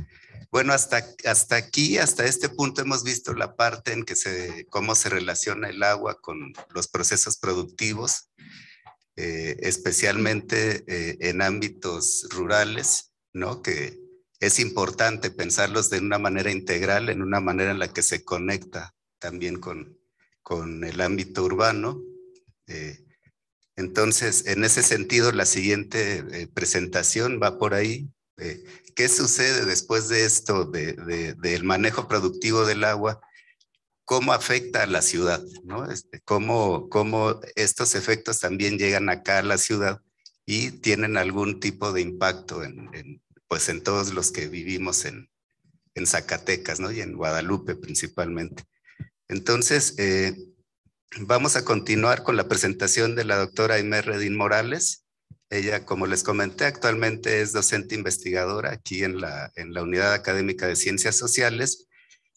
Bueno, hasta, hasta aquí, hasta este punto hemos visto la parte en que se, cómo se relaciona el agua con los procesos productivos, eh, especialmente eh, en ámbitos rurales, ¿no? Que es importante pensarlos de una manera integral, en una manera en la que se conecta también con, con el ámbito urbano. Eh, entonces, en ese sentido, la siguiente eh, presentación va por ahí. Eh, ¿Qué sucede después de esto, del manejo productivo del agua? ¿Cómo afecta a la ciudad? ¿no? Este, ¿cómo, estos efectos también llegan acá a la ciudad y tienen algún tipo de impacto en, pues en todos los que vivimos en, Zacatecas ¿no? y en Guadalupe principalmente? Entonces, eh, vamos a continuar con la presentación de la doctora imé Redín Morales. Ella, como les comenté, actualmente es docente investigadora aquí en la, Unidad Académica de Ciencias Sociales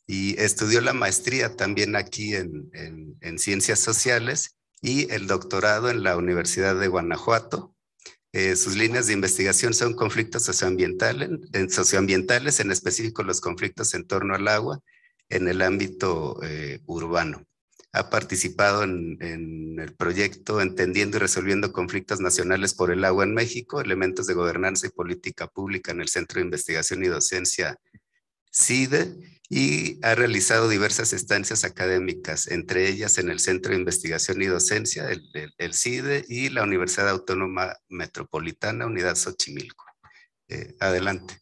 y estudió la maestría también aquí en, Ciencias Sociales y el doctorado en la Universidad de Guanajuato. Eh, sus líneas de investigación son conflictos socioambientales, socioambientales, en específico los conflictos en torno al agua en el ámbito eh, urbano. Ha participado en, el proyecto Entendiendo y Resolviendo Conflictos Nacionales por el Agua en México, Elementos de Gobernanza y Política Pública en el Centro de Investigación y Docencia CIDE y ha realizado diversas estancias académicas, entre ellas en el Centro de Investigación y Docencia, el, CIDE y la Universidad Autónoma Metropolitana, Unidad Xochimilco. Eh, adelante.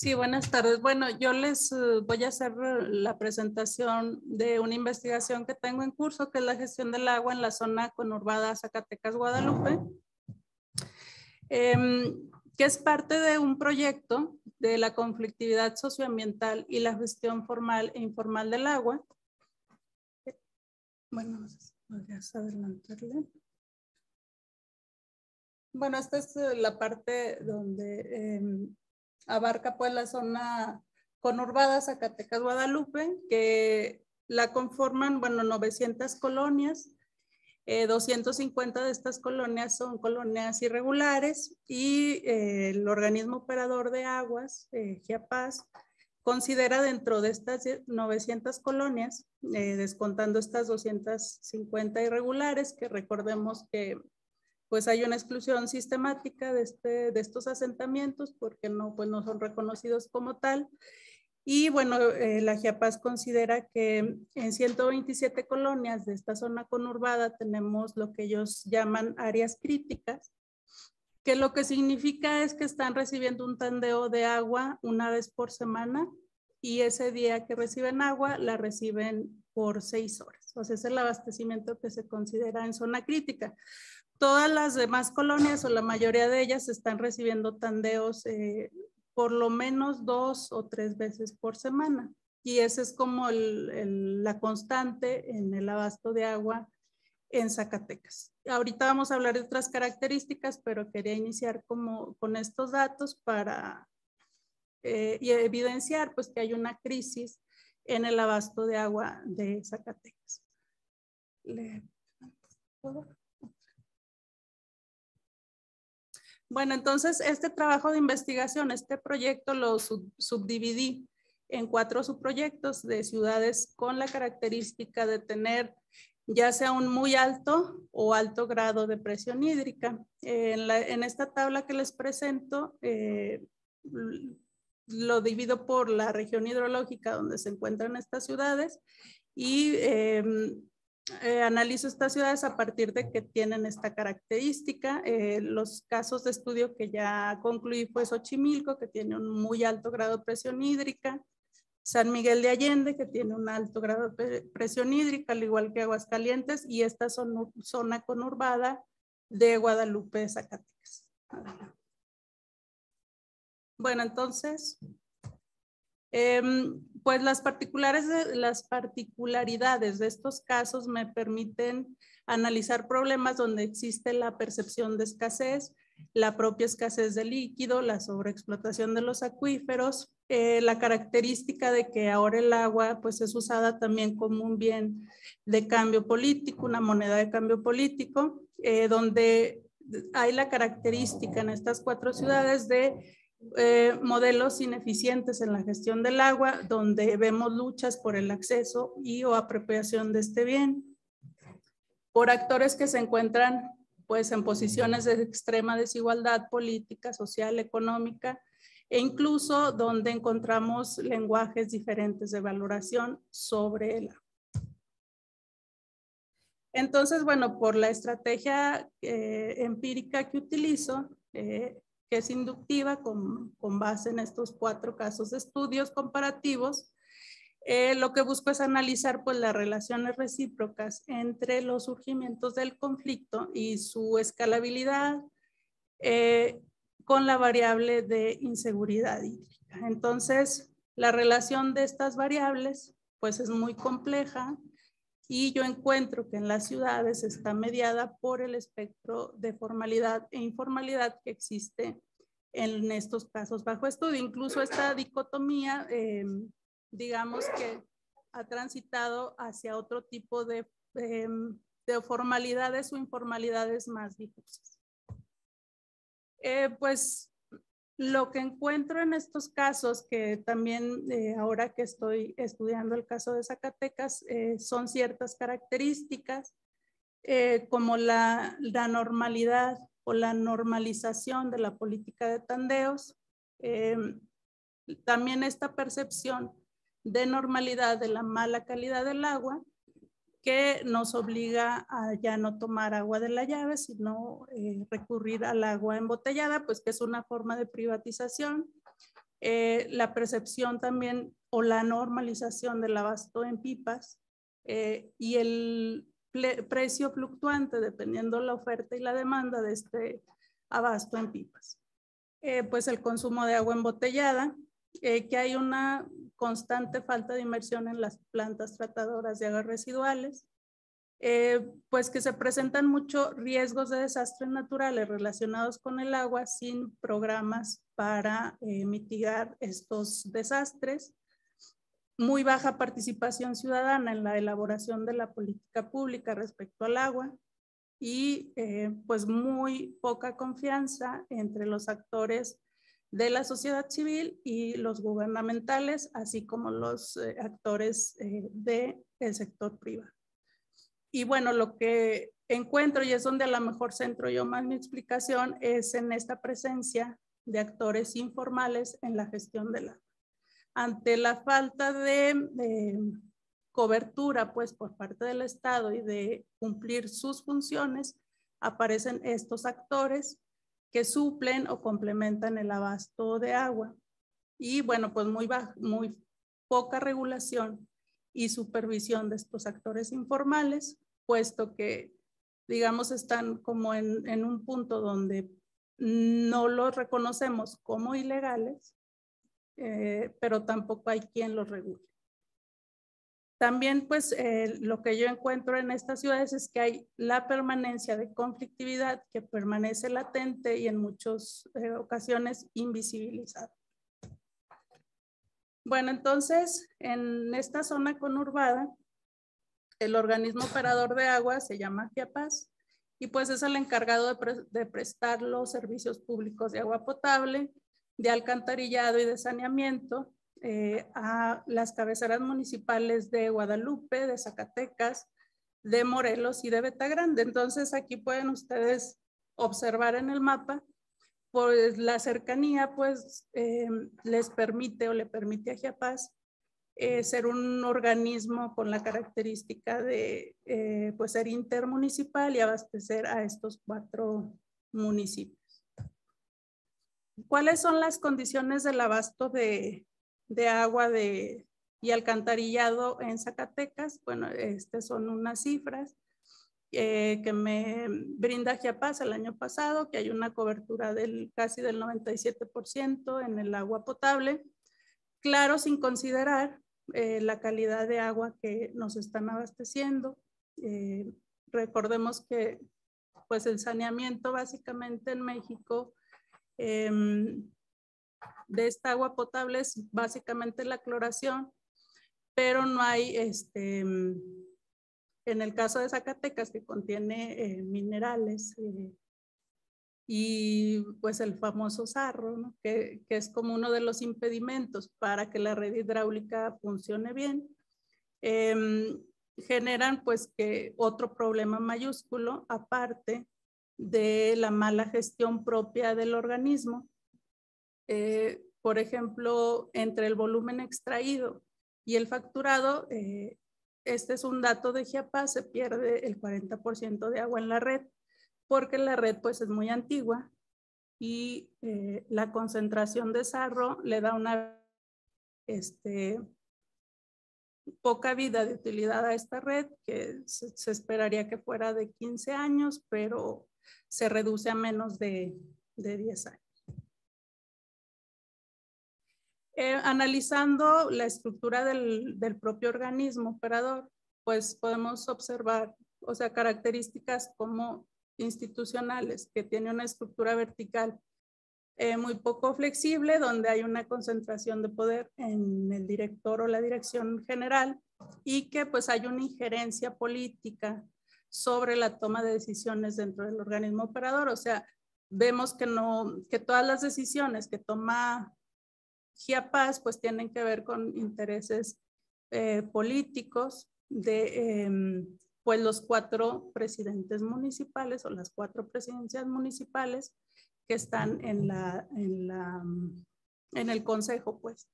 Sí, buenas tardes. Bueno, yo les eh, voy a hacer eh, la presentación de una investigación que tengo en curso, que es la gestión del agua en la zona conurbada Zacatecas-Guadalupe, em, que es parte de un proyecto de la conflictividad socioambiental y la gestión formal e informal del agua. Bueno, a adelantarle. Bueno, esta es eh, la parte donde... Em, abarca pues la zona conurbada Zacatecas-Guadalupe, que la conforman, bueno, 900 colonias. 250 eh, de estas colonias son colonias irregulares y eh, el organismo operador de aguas, eh, considera dentro de estas 900 colonias, eh, descontando estas 250 irregulares, que recordemos que pues hay una exclusión sistemática este, de, estos asentamientos porque no, pues no son reconocidos como tal. Y bueno, eh, la GIAPAS considera que en 127 colonias de esta zona conurbada tenemos lo que ellos llaman áreas críticas, que lo que significa es que están recibiendo un tandeo de agua una vez por semana y ese día que reciben agua la reciben por seis horas. O sea, es el abastecimiento que se considera en zona crítica. Todas las demás colonias o la mayoría de ellas están recibiendo tandeos eh, por lo menos dos o tres veces por semana. Y esa es como la constante en el abasto de agua en Zacatecas. Ahorita vamos a hablar de otras características, pero quería iniciar como con estos datos para eh, y evidenciar pues, que hay una crisis en el abasto de agua de Zacatecas. Bueno, entonces este trabajo de investigación, este proyecto lo subdividí en cuatro subproyectos de ciudades con la característica de tener ya sea un muy alto o alto grado de presión hídrica. En, esta tabla que les presento, eh, lo divido por la región hidrológica donde se encuentran estas ciudades y em, eh, analizo estas ciudades a partir de que tienen esta característica. Eh, los casos de estudio que ya concluí fue Xochimilco, que tiene un muy alto grado de presión hídrica, San Miguel de Allende, que tiene un alto grado de presión hídrica, al igual que Aguascalientes, y esta son, zona conurbada de Guadalupe, Zacatecas. Bueno, entonces, Em, pues las, particulares, las particularidades de estos casos me permiten analizar problemas donde existe la percepción de escasez, la propia escasez de líquido, la sobreexplotación de los acuíferos, eh, la característica de que ahora el agua pues es usada también como un bien de cambio político, una moneda de cambio político, eh, donde hay la característica en estas cuatro ciudades de eh, modelos ineficientes en la gestión del agua, donde vemos luchas por el acceso y o apropiación de este bien, por actores que se encuentran pues en posiciones de extrema desigualdad política, social, económica, e incluso donde encontramos lenguajes diferentes de valoración sobre el agua. Entonces, bueno, por la estrategia eh, empírica que utilizo, eh, que es inductiva con, base en estos cuatro casos de estudios comparativos. Eh, lo que busco es analizar pues, las relaciones recíprocas entre los surgimientos del conflicto y su escalabilidad eh, con la variable de inseguridad hídrica. Entonces, la relación de estas variables pues, es muy compleja y yo encuentro que en las ciudades está mediada por el espectro de formalidad e informalidad que existe en estos casos bajo estudio. Incluso esta dicotomía, eh, digamos que ha transitado hacia otro tipo de, eh, formalidades o informalidades más difusas. Eh, pues lo que encuentro en estos casos, que también eh, ahora que estoy estudiando el caso de Zacatecas, eh, son ciertas características eh, como la, la, normalidad o la normalización de la política de tandeos, también esta percepción de normalidad de la mala calidad del agua que nos obliga a ya no tomar agua de la llave, sino eh, recurrir al agua embotellada, pues que es una forma de privatización. Eh, la percepción también o la normalización del abasto en pipas eh, y el precio fluctuante dependiendo la oferta y la demanda de este abasto en pipas. pues el consumo de agua embotellada, que hay una constante falta de inmersión en las plantas tratadoras de aguas residuales, eh, pues que se presentan muchos riesgos de desastres naturales relacionados con el agua sin programas para eh, mitigar estos desastres, muy baja participación ciudadana en la elaboración de la política pública respecto al agua y eh, pues muy poca confianza entre los actores de la sociedad civil y los gubernamentales, así como los eh, actores eh, del sector privado. Y bueno, lo que encuentro, y es donde a lo mejor centro yo más mi explicación, es en esta presencia de actores informales en la gestión del agua. Ante la falta de, de cobertura pues, por parte del Estado y de cumplir sus funciones, aparecen estos actores que suplen o complementan el abasto de agua. Y bueno, pues muy, muy poca regulación y supervisión de estos actores informales, puesto que, digamos, están como en, un punto donde no los reconocemos como ilegales, eh, pero tampoco hay quien los regule. También, pues, eh, lo que yo encuentro en estas ciudades es que hay la permanencia de conflictividad que permanece latente y en muchas eh, ocasiones invisibilizada. Bueno, entonces, en esta zona conurbada, el organismo operador de agua se llama Chiapas y pues es el encargado de prestar los servicios públicos de agua potable, de alcantarillado y de saneamiento, eh, a las cabeceras municipales de Guadalupe, de Zacatecas, de Morelos y de Betagrande. Entonces aquí pueden ustedes observar en el mapa, pues la cercanía pues eh, les permite o le permite a Giapaz eh, ser un organismo con la característica de pues ser intermunicipal y abastecer a estos cuatro municipios. ¿Cuáles son las condiciones del abasto de, de agua de, y alcantarillado en Zacatecas. Bueno, estas son unas cifras eh, que me brinda Paz el año pasado, que hay una cobertura del casi del 97% en el agua potable. Claro, sin considerar eh, la calidad de agua que nos están abasteciendo. Eh, recordemos que pues el saneamiento básicamente en México em, de esta agua potable es básicamente la cloración, pero no hay, este, en el caso de Zacatecas, que contiene eh, minerales eh, y pues el famoso sarro, que, es como uno de los impedimentos para que la red hidráulica funcione bien, em, generan pues que otro problema mayúsculo aparte de la mala gestión propia del organismo eh, por ejemplo, entre el volumen extraído y el facturado, eh, este es un dato de Chiapas, se pierde el 40% de agua en la red, porque la red pues es muy antigua y eh, la concentración de sarro le da una este, poca vida de utilidad a esta red, que se, esperaría que fuera de 15 años, pero se reduce a menos de, de 10 años. Eh, analizando la estructura del, propio organismo operador, pues podemos observar, o sea, características como institucionales, que tiene una estructura vertical eh, muy poco flexible, donde hay una concentración de poder en el director o la dirección general y que pues hay una injerencia política sobre la toma de decisiones dentro del organismo operador. O sea, vemos que, no, que todas las decisiones que toma Paz, pues tienen que ver con intereses eh, políticos de em, pues los cuatro presidentes municipales o las cuatro presidencias municipales que están en, la, en, la, en el consejo pues.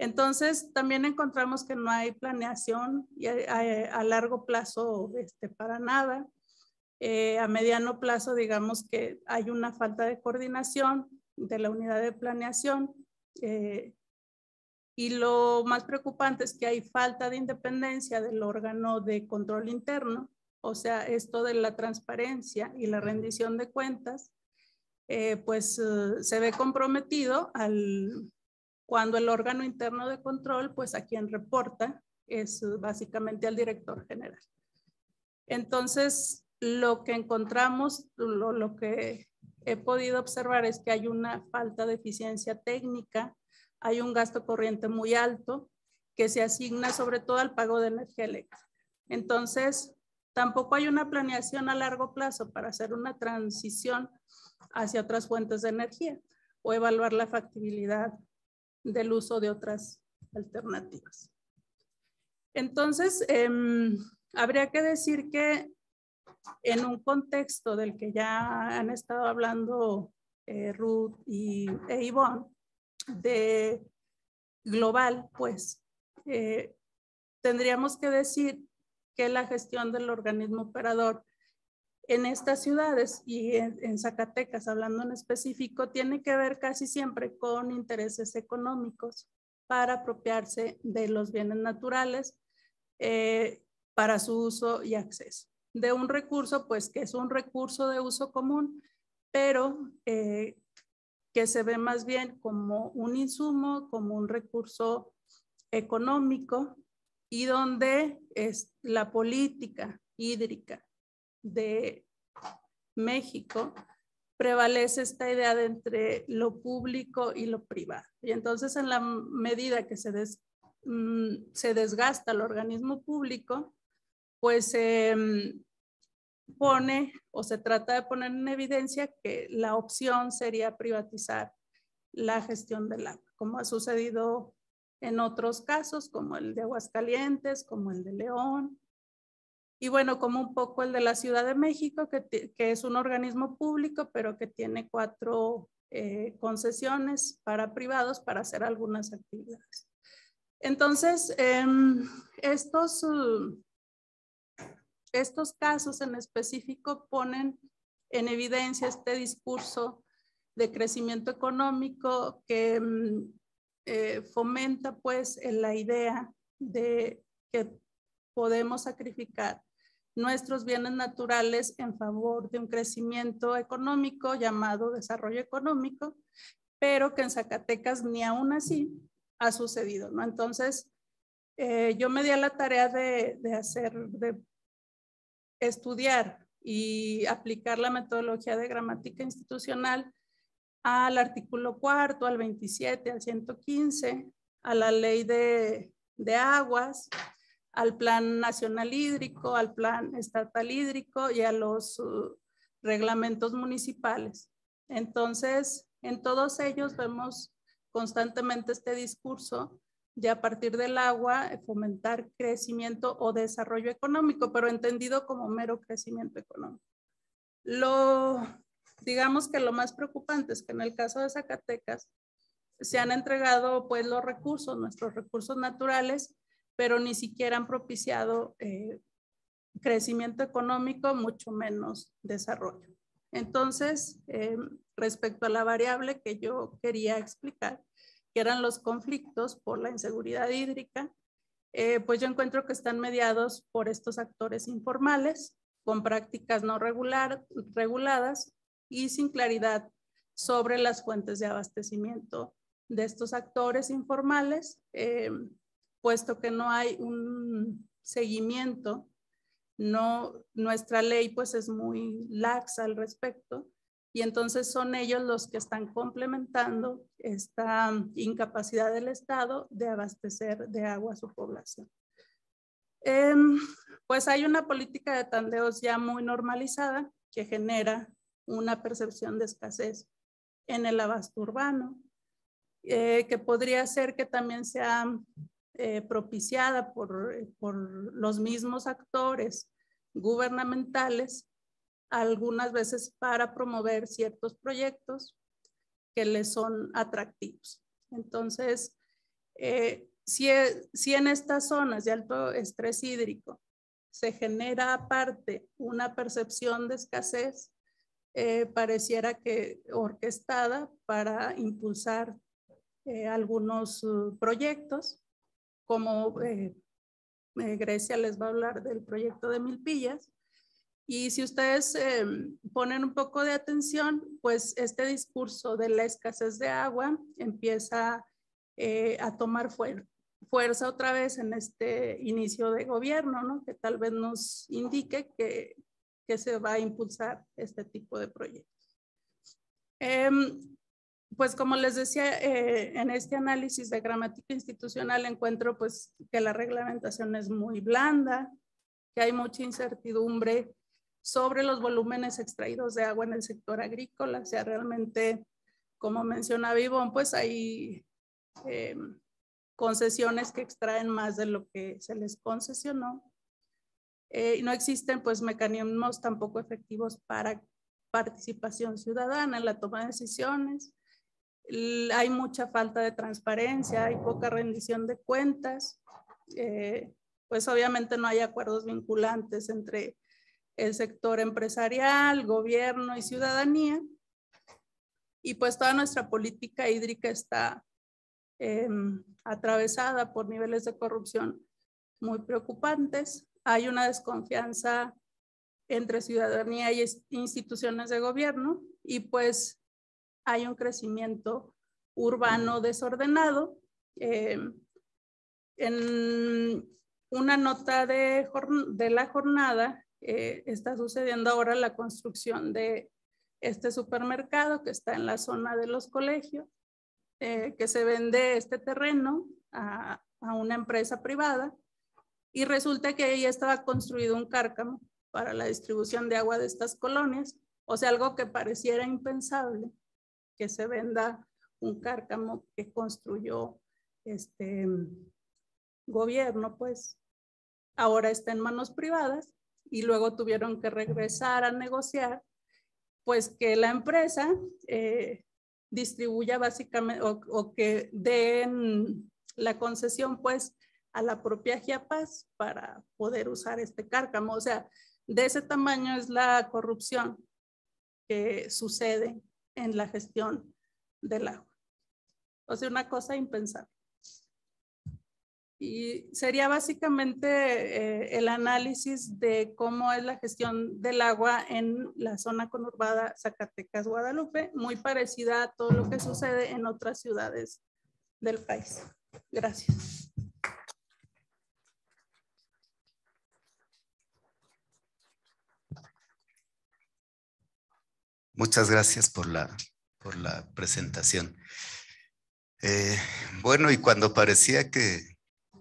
Entonces, también encontramos que no hay planeación eh, a, a, largo plazo este, para nada. Eh, a mediano plazo, digamos que hay una falta de coordinación de la unidad de planeación eh, y lo más preocupante es que hay falta de independencia del órgano de control interno, o sea, esto de la transparencia y la rendición de cuentas, eh, pues eh, se ve comprometido al, cuando el órgano interno de control, pues a quien reporta es básicamente al director general. Entonces, lo que encontramos, lo que he podido observar es que hay una falta de eficiencia técnica, hay un gasto corriente muy alto que se asigna sobre todo al pago de energía eléctrica. Entonces, tampoco hay una planeación a largo plazo para hacer una transición hacia otras fuentes de energía o evaluar la factibilidad del uso de otras alternativas. Entonces, em, habría que decir que en un contexto del que ya han estado hablando eh, Ruth y, e de global, pues, eh, tendríamos que decir que la gestión del organismo operador en estas ciudades y en, Zacatecas, hablando en específico, tiene que ver casi siempre con intereses económicos para apropiarse de los bienes naturales eh, para su uso y acceso de un recurso, pues que es un recurso de uso común, pero eh, que se ve más bien como un insumo, como un recurso económico y donde es la política hídrica de México prevalece esta idea de entre lo público y lo privado. Y entonces en la medida que se, mm, se desgasta el organismo público, pues em, pone o se trata de poner en evidencia que la opción sería privatizar la gestión del agua, como ha sucedido en otros casos, como el de Aguascalientes, como el de León, y bueno, como un poco el de la Ciudad de México, que, es un organismo público, pero que tiene cuatro eh, concesiones para privados para hacer algunas actividades. Entonces, em, estos uh, estos casos en específico ponen en evidencia este discurso de crecimiento económico que mm, eh, fomenta pues la idea de que podemos sacrificar nuestros bienes naturales en favor de un crecimiento económico llamado desarrollo económico, pero que en Zacatecas ni aún así ha sucedido, ¿no? Entonces, eh, yo me di a la tarea de, de hacer, de estudiar y aplicar la metodología de gramática institucional al artículo cuarto, al 27, al 115, a la ley de, de aguas, al plan nacional hídrico, al plan estatal hídrico y a los uh, reglamentos municipales. Entonces, en todos ellos vemos constantemente este discurso y a partir del agua eh, fomentar crecimiento o desarrollo económico, pero entendido como mero crecimiento económico. Lo, digamos que lo más preocupante es que en el caso de Zacatecas se han entregado pues los recursos, nuestros recursos naturales, pero ni siquiera han propiciado eh, crecimiento económico, mucho menos desarrollo. Entonces, eh, respecto a la variable que yo quería explicar, que eran los conflictos por la inseguridad hídrica, eh, pues yo encuentro que están mediados por estos actores informales, con prácticas no reguladas y sin claridad sobre las fuentes de abastecimiento de estos actores informales, eh, puesto que no hay un seguimiento, no, nuestra ley pues es muy laxa al respecto y entonces son ellos los que están complementando esta um, incapacidad del Estado de abastecer de agua a su población. Em, pues hay una política de tandeos ya muy normalizada que genera una percepción de escasez en el abasto urbano, eh, que podría ser que también sea um, eh, propiciada por los mismos actores gubernamentales algunas veces para promover ciertos proyectos que les son atractivos. Entonces, eh, si, e, si en estas zonas de alto estrés hídrico se genera aparte una percepción de escasez, eh, pareciera que orquestada para impulsar eh, algunos uh, proyectos, como Grecia les va a hablar del proyecto de Milpillas, y si ustedes em, ponen un poco de atención, pues este discurso de la escasez de agua empieza eh, a tomar fuerza otra vez en este inicio de gobierno, ¿no? que tal vez nos indique que, que se va a impulsar este tipo de proyectos. Em, pues como les decía, eh, en este análisis de gramática institucional encuentro pues que la reglamentación es muy blanda, que hay mucha incertidumbre sobre los volúmenes extraídos de agua en el sector agrícola. O sea, realmente, como menciona Vivón, pues hay eh, concesiones que extraen más de lo que se les concesionó. Eh, y no existen pues mecanismos tampoco efectivos para participación ciudadana en la toma de decisiones. Hay mucha falta de transparencia, hay poca rendición de cuentas. Eh, pues obviamente no hay acuerdos vinculantes entre el sector empresarial, gobierno y ciudadanía. Y pues toda nuestra política hídrica está em, atravesada por niveles de corrupción muy preocupantes. Hay una desconfianza entre ciudadanía y instituciones de gobierno y pues hay un crecimiento urbano desordenado. Em, en una nota de la jornada, eh, está sucediendo ahora la construcción de este supermercado que está en la zona de los colegios, eh, que se vende este terreno a, una empresa privada y resulta que ahí estaba construido un cárcamo para la distribución de agua de estas colonias, o sea, algo que pareciera impensable, que se venda un cárcamo que construyó este gobierno, pues ahora está en manos privadas y luego tuvieron que regresar a negociar, pues que la empresa eh, distribuya básicamente o, que den la concesión pues a la propia GIAPAS para poder usar este cárcamo. O sea, de ese tamaño es la corrupción que sucede en la gestión del agua. O sea, una cosa impensable. Y sería básicamente eh, el análisis de cómo es la gestión del agua en la zona conurbada Zacatecas-Guadalupe, muy parecida a todo lo que sucede en otras ciudades del país. Gracias. Muchas gracias por la, por la presentación. Eh, bueno, y cuando parecía que,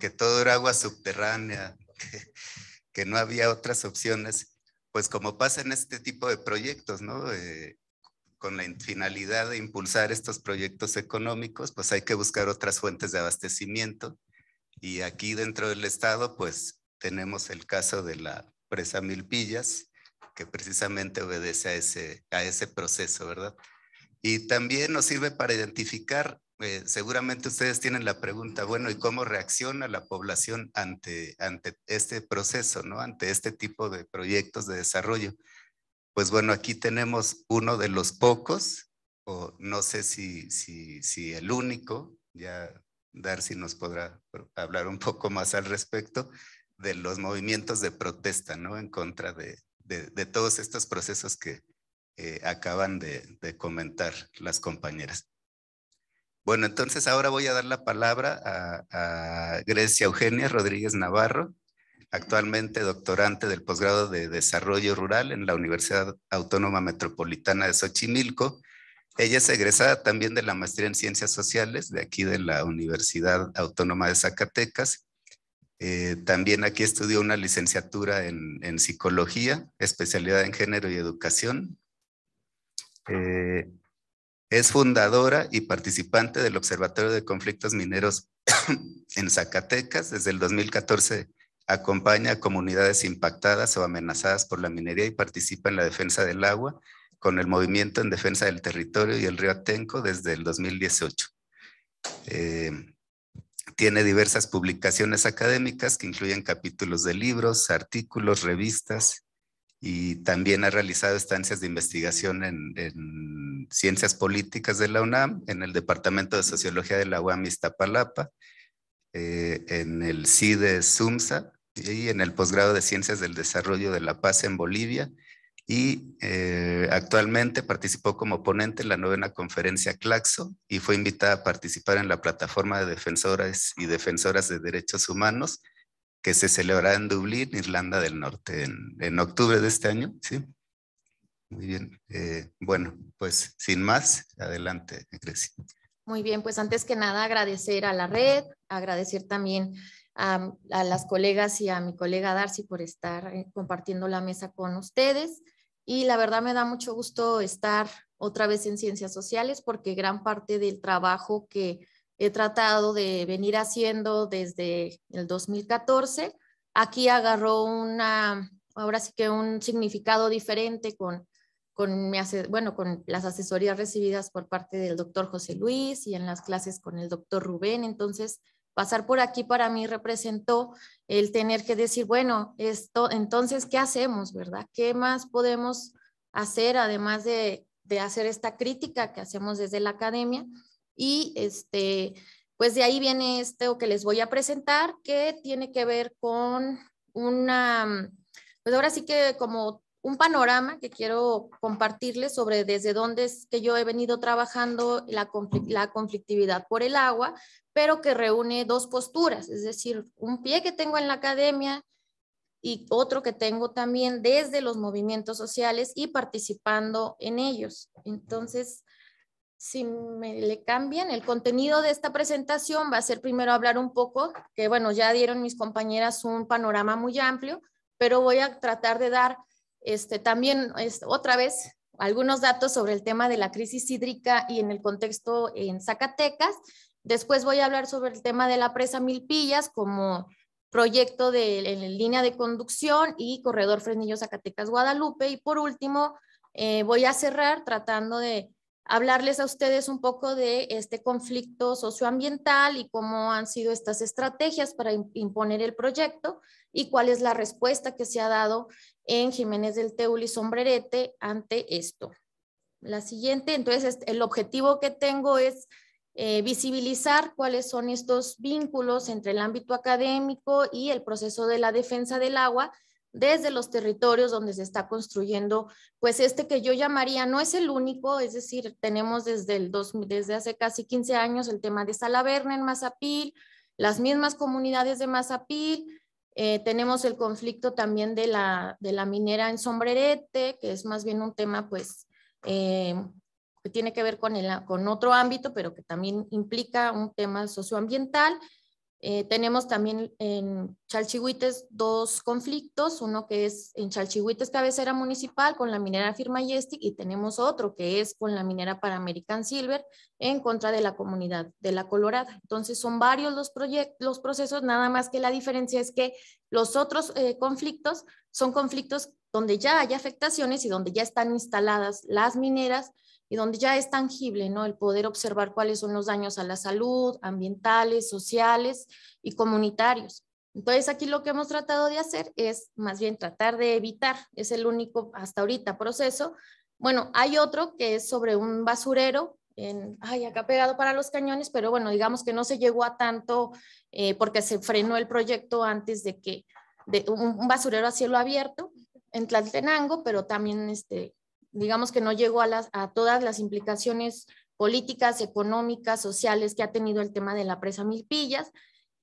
que todo era agua subterránea, que, no había otras opciones, pues como pasa en este tipo de proyectos, ¿no? Eh, con la finalidad de impulsar estos proyectos económicos, pues hay que buscar otras fuentes de abastecimiento. Y aquí dentro del Estado, pues tenemos el caso de la presa Milpillas, que precisamente obedece a ese, a ese proceso, ¿verdad? Y también nos sirve para identificar eh, seguramente ustedes tienen la pregunta, bueno, ¿y cómo reacciona la población ante, este proceso, ¿no? ante este tipo de proyectos de desarrollo? Pues bueno, aquí tenemos uno de los pocos, o no sé si, el único, ya Darcy nos podrá hablar un poco más al respecto, de los movimientos de protesta ¿no? en contra de, todos estos procesos que eh, acaban de comentar las compañeras. Bueno, entonces ahora voy a dar la palabra a, Grecia Eugenia Rodríguez Navarro, actualmente doctorante del posgrado de Desarrollo Rural en la Universidad Autónoma Metropolitana de Xochimilco. Ella es egresada también de la maestría en Ciencias Sociales de aquí de la Universidad Autónoma de Zacatecas. Eh, también aquí estudió una licenciatura en, Psicología, especialidad en Género y Educación. Eh, es fundadora y participante del Observatorio de Conflictos Mineros [COUGHS] en Zacatecas. Desde el 2014 acompaña a comunidades impactadas o amenazadas por la minería y participa en la defensa del agua con el Movimiento en Defensa del Territorio y el Río Atenco desde el 2018. Eh, tiene diversas publicaciones académicas que incluyen capítulos de libros, artículos, revistas y también ha realizado estancias de investigación en, ciencias políticas de la UNAM, en el Departamento de Sociología de la UAM Iztapalapa, eh, en el CIDE SUMSA y en el posgrado de Ciencias del Desarrollo de la Paz en Bolivia. Y eh, actualmente participó como ponente en la novena conferencia Claxo y fue invitada a participar en la plataforma de Defensoras y defensoras de derechos humanos que se celebrará en Dublín, Irlanda del Norte, en, octubre de este año. ¿sí? Muy bien. Eh, bueno, pues sin más, adelante, Grecia. Muy bien, pues antes que nada agradecer a la red, agradecer también a las colegas y a mi colega Darcy por estar eh, compartiendo la mesa con ustedes. Y la verdad me da mucho gusto estar otra vez en ciencias sociales porque gran parte del trabajo que he tratado de venir haciendo desde el 2014. Aquí agarró una, ahora sí que un significado diferente con, con, bueno, con las asesorías recibidas por parte del doctor José Luis y en las clases con el doctor Rubén. Entonces, pasar por aquí para mí representó el tener que decir, bueno, esto, entonces, ¿qué hacemos, verdad? ¿Qué más podemos hacer además de, de hacer esta crítica que hacemos desde la academia? Y este, pues de ahí viene esto que les voy a presentar, que tiene que ver con una, pues ahora sí que como un panorama que quiero compartirles sobre desde dónde es que yo he venido trabajando la, la, conflictividad por el agua, pero que reúne dos posturas, es decir, un pie que tengo en la academia y otro que tengo también desde los movimientos sociales y participando en ellos. Entonces, si me le cambian, el contenido de esta presentación va a ser primero hablar un poco, que bueno, ya dieron mis compañeras un panorama muy amplio, pero voy a tratar de dar este, también otra vez algunos datos sobre el tema de la crisis hídrica y en el contexto en Zacatecas. Después voy a hablar sobre el tema de la presa Milpillas como proyecto de línea de conducción y corredor Fresnillo Zacatecas Guadalupe. Y por último, eh, voy a cerrar tratando de hablarles a ustedes un poco de este conflicto socioambiental y cómo han sido estas estrategias para imponer el proyecto y cuál es la respuesta que se ha dado en Jiménez del Teul y Sombrerete ante esto. La siguiente, entonces, este, el objetivo que tengo es eh, visibilizar cuáles son estos vínculos entre el ámbito académico y el proceso de la defensa del agua desde los territorios donde se está construyendo, pues este que yo llamaría, no es el único, es decir, tenemos desde, el desde hace casi 15 años el tema de Salaverna en Mazapil, las mismas comunidades de Mazapil, eh, tenemos el conflicto también de la, de la minera en Sombrerete, que es más bien un tema pues eh, que tiene que ver con, el, con otro ámbito, pero que también implica un tema socioambiental. Eh, tenemos también en Chalchihuites dos conflictos, uno que es en Chalchihuites cabecera municipal con la minera Firma Yestic y tenemos otro que es con la minera para American Silver en contra de la comunidad de la Colorada. Entonces son varios los, los procesos, nada más que la diferencia es que los otros eh, conflictos son conflictos donde ya hay afectaciones y donde ya están instaladas las mineras y donde ya es tangible, ¿no? El poder observar cuáles son los daños a la salud, ambientales, sociales y comunitarios. Entonces, aquí lo que hemos tratado de hacer es más bien tratar de evitar, es el único hasta ahorita proceso. Bueno, hay otro que es sobre un basurero, en, ay, acá pegado para los cañones, pero bueno, digamos que no se llegó a tanto eh, porque se frenó el proyecto antes de que, de un basurero a cielo abierto en Tlaltenango, pero también este, digamos que no llegó a, todas las implicaciones políticas, económicas, sociales que ha tenido el tema de la presa Milpillas.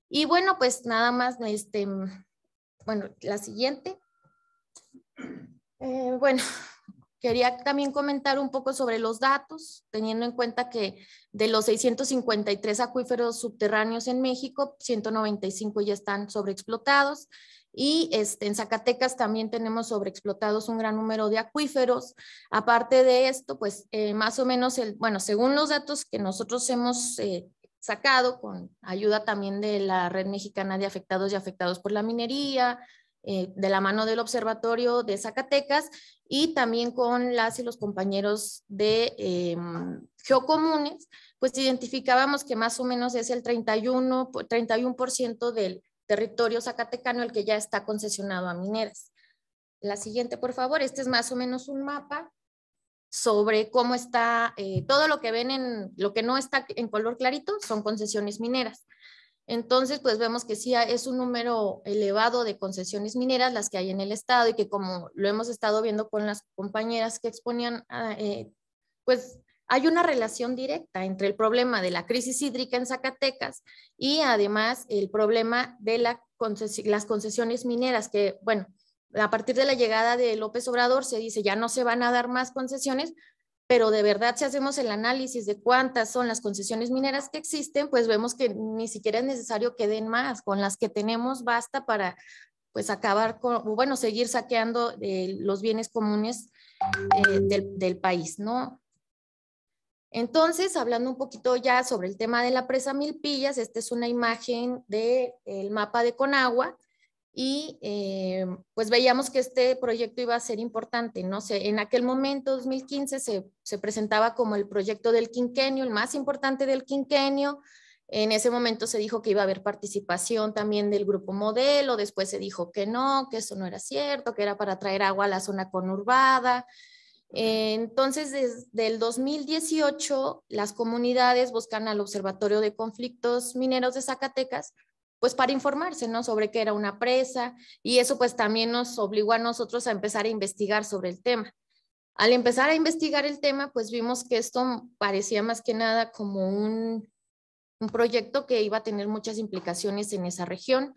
Y bueno, pues nada más, este, bueno, la siguiente. Eh, bueno, [LAUGHS] quería también comentar un poco sobre los datos, teniendo en cuenta que de los 653 acuíferos subterráneos en México, 195 ya están sobreexplotados y este, en Zacatecas también tenemos sobreexplotados un gran número de acuíferos. Aparte de esto, pues eh, más o menos, el, bueno, según los datos que nosotros hemos eh, sacado con ayuda también de la Red Mexicana de Afectados y Afectados por la Minería, eh, de la mano del Observatorio de Zacatecas y también con las y los compañeros de em, Geocomunes, pues identificábamos que más o menos es el 31, 31% del territorio zacatecano, el que ya está concesionado a mineras. La siguiente, por favor, este es más o menos un mapa sobre cómo está eh, todo lo que ven en lo que no está en color clarito son concesiones mineras. Entonces, pues vemos que sí es un número elevado de concesiones mineras las que hay en el estado y que como lo hemos estado viendo con las compañeras que exponían, ah, eh, pues hay una relación directa entre el problema de la crisis hídrica en Zacatecas y además el problema de las concesiones mineras, que bueno, a partir de la llegada de López Obrador se dice ya no se van a dar más concesiones, pero de verdad si hacemos el análisis de cuántas son las concesiones mineras que existen, pues vemos que ni siquiera es necesario que den más, con las que tenemos basta para pues acabar con, bueno, seguir saqueando eh, los bienes comunes eh, del, del, país, ¿no? Entonces, hablando un poquito ya sobre el tema de la presa Milpillas, esta es una imagen del mapa de Conagua y eh, pues veíamos que este proyecto iba a ser importante, ¿no? en aquel momento, 2015, se, se, presentaba como el proyecto del quinquenio, el más importante del quinquenio. En ese momento se dijo que iba a haber participación también del grupo modelo, después se dijo que no, que eso no era cierto, que era para traer agua a la zona conurbada, eh, entonces, desde el 2018, las comunidades buscan al Observatorio de Conflictos Mineros de Zacatecas, pues para informarse, ¿no? Sobre qué era una presa y eso pues también nos obligó a nosotros a empezar a investigar sobre el tema. Al empezar a investigar el tema, pues vimos que esto parecía más que nada como un, un proyecto que iba a tener muchas implicaciones en esa región,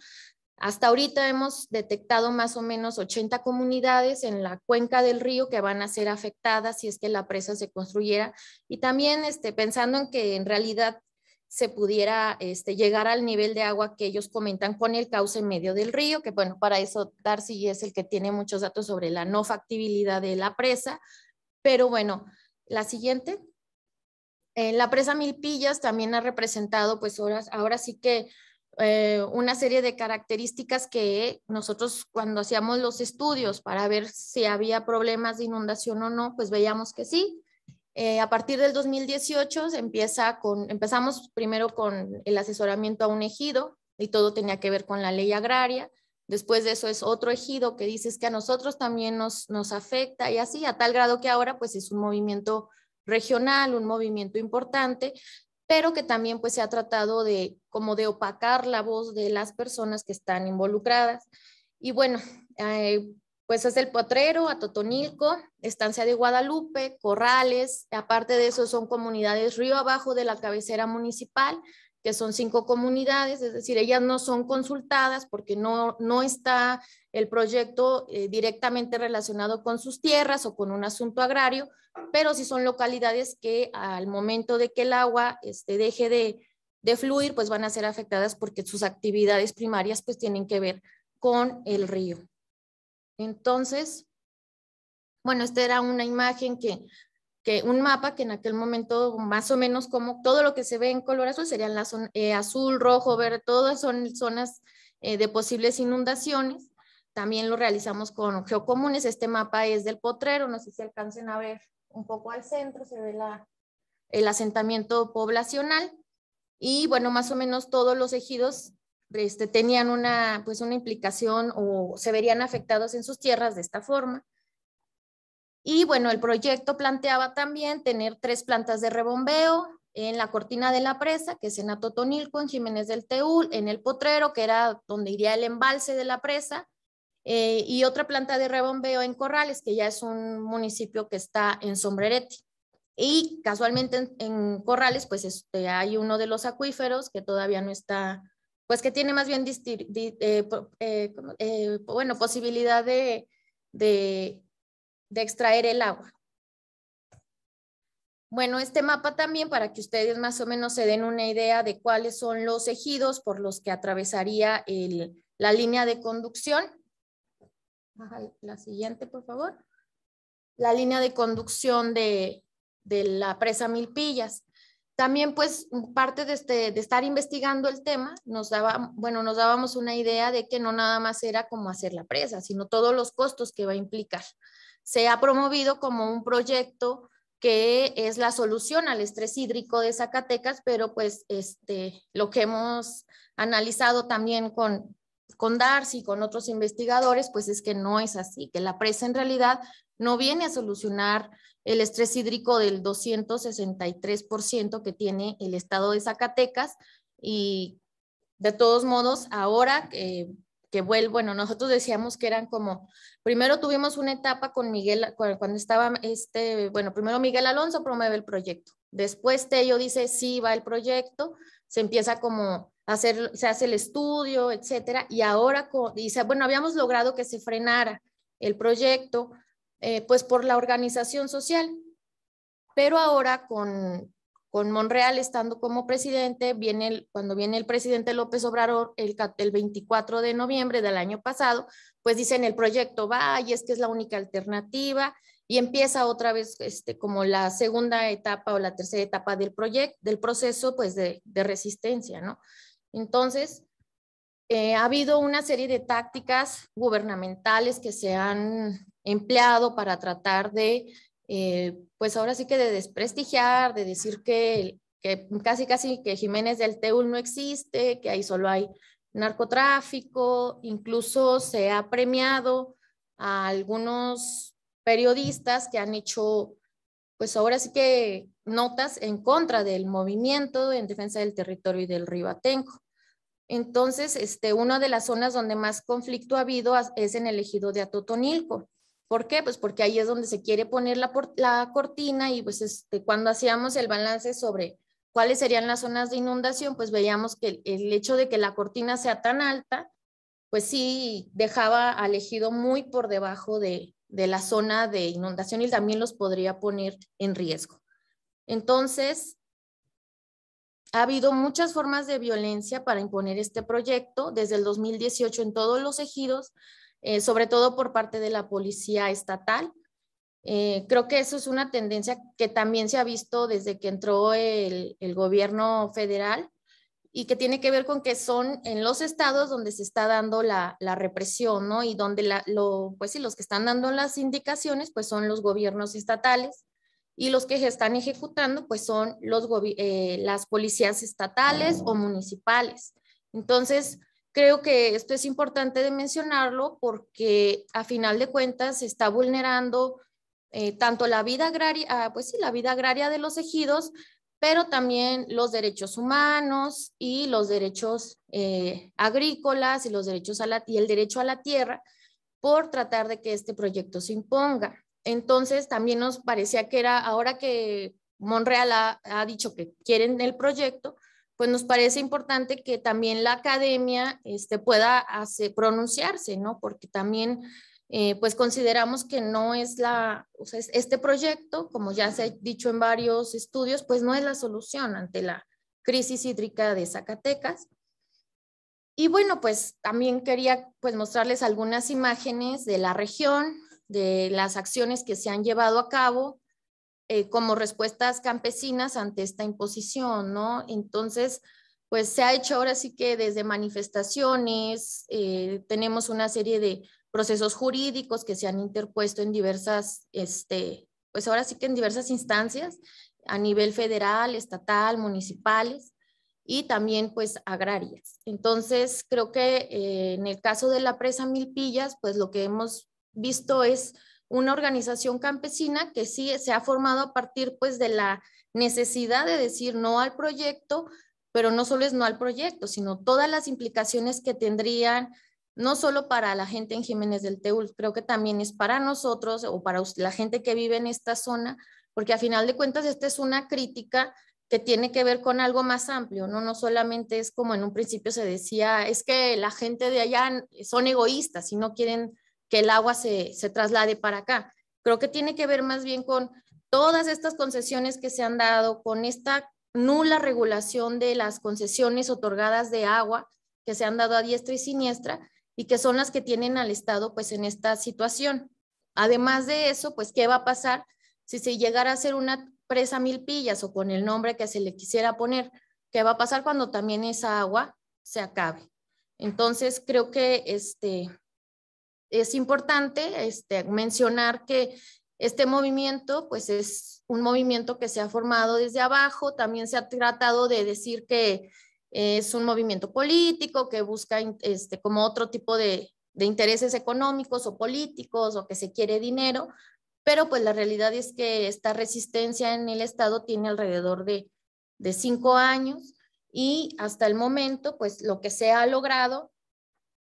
hasta ahorita hemos detectado más o menos 80 comunidades en la cuenca del río que van a ser afectadas si es que la presa se construyera y también este, pensando en que en realidad se pudiera este, llegar al nivel de agua que ellos comentan con el cauce en medio del río, que bueno, para eso Darcy es el que tiene muchos datos sobre la no factibilidad de la presa, pero bueno, la siguiente. Eh, la presa Milpillas también ha representado, pues ahora sí que eh, una serie de características que nosotros cuando hacíamos los estudios para ver si había problemas de inundación o no, pues veíamos que sí. Eh, a partir del 2018 empieza con, empezamos primero con el asesoramiento a un ejido y todo tenía que ver con la ley agraria. Después de eso es otro ejido que dices que a nosotros también nos, nos afecta y así, a tal grado que ahora pues es un movimiento regional, un movimiento importante, pero que también pues se ha tratado de como de opacar la voz de las personas que están involucradas. Y bueno, eh, pues es el Potrero, Atotonilco, Estancia de Guadalupe, Corrales, aparte de eso son comunidades río abajo de la cabecera municipal, que son cinco comunidades, es decir, ellas no son consultadas porque no, está el proyecto eh, directamente relacionado con sus tierras o con un asunto agrario, pero sí son localidades que al momento de que el agua este, deje de, de fluir, pues van a ser afectadas porque sus actividades primarias pues tienen que ver con el río. Entonces, bueno, esta era una imagen que que un mapa que en aquel momento más o menos como todo lo que se ve en color azul serían las eh, azul, rojo, verde, todas son zonas eh, de posibles inundaciones. También lo realizamos con geocomunes. Este mapa es del potrero, no sé si alcancen a ver un poco al centro, se ve la, el asentamiento poblacional. Y bueno, más o menos todos los ejidos este, tenían una, pues una implicación o se verían afectados en sus tierras de esta forma. Y bueno, el proyecto planteaba también tener tres plantas de rebombeo en la cortina de la presa, que es en Atotonilco, en Jiménez del Teúl, en el Potrero, que era donde iría el embalse de la presa, eh, y otra planta de rebombeo en Corrales, que ya es un municipio que está en Sombrerete. Y casualmente en, Corrales, pues este, hay uno de los acuíferos que todavía no está, pues que tiene más bien eh, eh, bueno, posibilidad de de extraer el agua. Bueno, este mapa también para que ustedes más o menos se den una idea de cuáles son los ejidos por los que atravesaría la línea de conducción. la siguiente, por favor. La línea de conducción de, la presa Milpillas. También, pues, parte este, de, estar investigando el tema, nos, daba, bueno, nos dábamos una idea de que no nada más era cómo hacer la presa, sino todos los costos que va a implicar se ha promovido como un proyecto que es la solución al estrés hídrico de Zacatecas, pero pues este, lo que hemos analizado también con, con Darcy y con otros investigadores, pues es que no es así, que la presa en realidad no viene a solucionar el estrés hídrico del 263% que tiene el estado de Zacatecas y de todos modos, ahora que eh, bueno, nosotros decíamos que eran como, primero tuvimos una etapa con Miguel, cuando estaba este, bueno, primero Miguel Alonso promueve el proyecto, después Tello dice, sí, va el proyecto, se empieza como a hacer, se hace el estudio, etcétera, y ahora, dice, bueno, habíamos logrado que se frenara el proyecto, eh, pues por la organización social, pero ahora con, con Monreal estando como presidente, viene cuando viene el presidente López Obrador el, el 24 de noviembre del año pasado, pues dicen el proyecto va y es que es la única alternativa y empieza otra vez este, como la segunda etapa o la tercera etapa del del proceso pues de, resistencia, ¿no? Entonces, eh, ha habido una serie de tácticas gubernamentales que se han empleado para tratar de eh, pues ahora sí que de desprestigiar, de decir que, casi casi que Jiménez del Teúl no existe, que ahí solo hay narcotráfico, incluso se ha premiado a algunos periodistas que han hecho, pues ahora sí que notas en contra del movimiento en defensa del territorio y del río Atenco. Entonces, este, una de las zonas donde más conflicto ha habido es en el ejido de Atotonilco. ¿Por qué? Pues porque ahí es donde se quiere poner la, la cortina y pues este, cuando hacíamos el balance sobre cuáles serían las zonas de inundación, pues veíamos que el hecho de que la cortina sea tan alta, pues sí dejaba al ejido muy por debajo de, de la zona de inundación y también los podría poner en riesgo. Entonces, ha habido muchas formas de violencia para imponer este proyecto. Desde el 2018 en todos los ejidos eh, sobre todo por parte de la policía estatal. Eh, creo que eso es una tendencia que también se ha visto desde que entró el, gobierno federal y que tiene que ver con que son en los estados donde se está dando la, la represión, ¿no? Y donde la, lo, pues sí, los que están dando las indicaciones, pues son los gobiernos estatales y los que se están ejecutando, pues son los eh, las policías estatales o municipales. Entonces, Creo que esto es importante de mencionarlo porque a final de cuentas se está vulnerando eh, tanto la vida agraria, ah, pues sí, la vida agraria de los ejidos, pero también los derechos humanos y los derechos eh, agrícolas y los derechos a la, el derecho a la tierra por tratar de que este proyecto se imponga. Entonces también nos parecía que era ahora que Monreal ha dicho que quieren el proyecto, pues nos parece importante que también la academia este, pueda pronunciarse, ¿no? Porque también, eh, pues consideramos que no es la, este proyecto, como ya se ha dicho en varios estudios, pues no es la solución ante la crisis hídrica de Zacatecas. Y bueno, pues también quería pues mostrarles algunas imágenes de la región, de las acciones que se han llevado a cabo eh, como respuestas campesinas ante esta imposición, ¿no? Entonces, pues se ha hecho ahora sí que desde manifestaciones, eh, tenemos una serie de procesos jurídicos que se han interpuesto en diversas, este, pues ahora sí que en diversas instancias, a nivel federal, estatal, municipales y también pues agrarias. Entonces, creo que eh, en el caso de la presa Milpillas, pues lo que hemos visto es una organización campesina que sí se ha formado a partir pues de la necesidad de decir no al proyecto, pero no solo es no al proyecto, sino todas las implicaciones que tendrían no solo para la gente en Jiménez del Teúl, creo que también es para nosotros o para la gente que vive en esta zona, porque a final de cuentas esta es una crítica que tiene que ver con algo más amplio, ¿no? No solamente es como en un principio se decía, es que la gente de allá son egoístas y no quieren el agua se, se traslade para acá. Creo que tiene que ver más bien con todas estas concesiones que se han dado, con esta nula regulación de las concesiones otorgadas de agua que se han dado a diestra y siniestra y que son las que tienen al Estado pues en esta situación. Además de eso, pues ¿qué va a pasar si se llegara a hacer una presa mil pillas o con el nombre que se le quisiera poner? ¿Qué va a pasar cuando también esa agua se acabe? Entonces creo que este, es importante este, mencionar que este movimiento, pues es un movimiento que se ha formado desde abajo, también se ha tratado de decir que es un movimiento político que busca este, como otro tipo de, intereses económicos o políticos o que se quiere dinero, pero pues la realidad es que esta resistencia en el Estado tiene alrededor de, de cinco años y hasta el momento pues lo que se ha logrado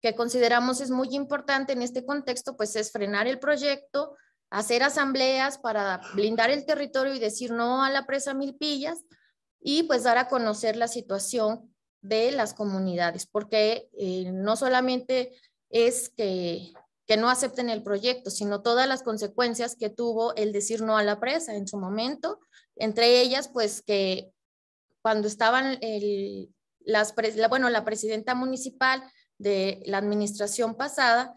que consideramos es muy importante en este contexto, pues es frenar el proyecto, hacer asambleas para blindar el territorio y decir no a la presa Milpillas y pues dar a conocer la situación de las comunidades, porque eh, no solamente es que, no acepten el proyecto, sino todas las consecuencias que tuvo el decir no a la presa en su momento, entre ellas pues que cuando estaban las, bueno, la presidenta municipal de la administración pasada,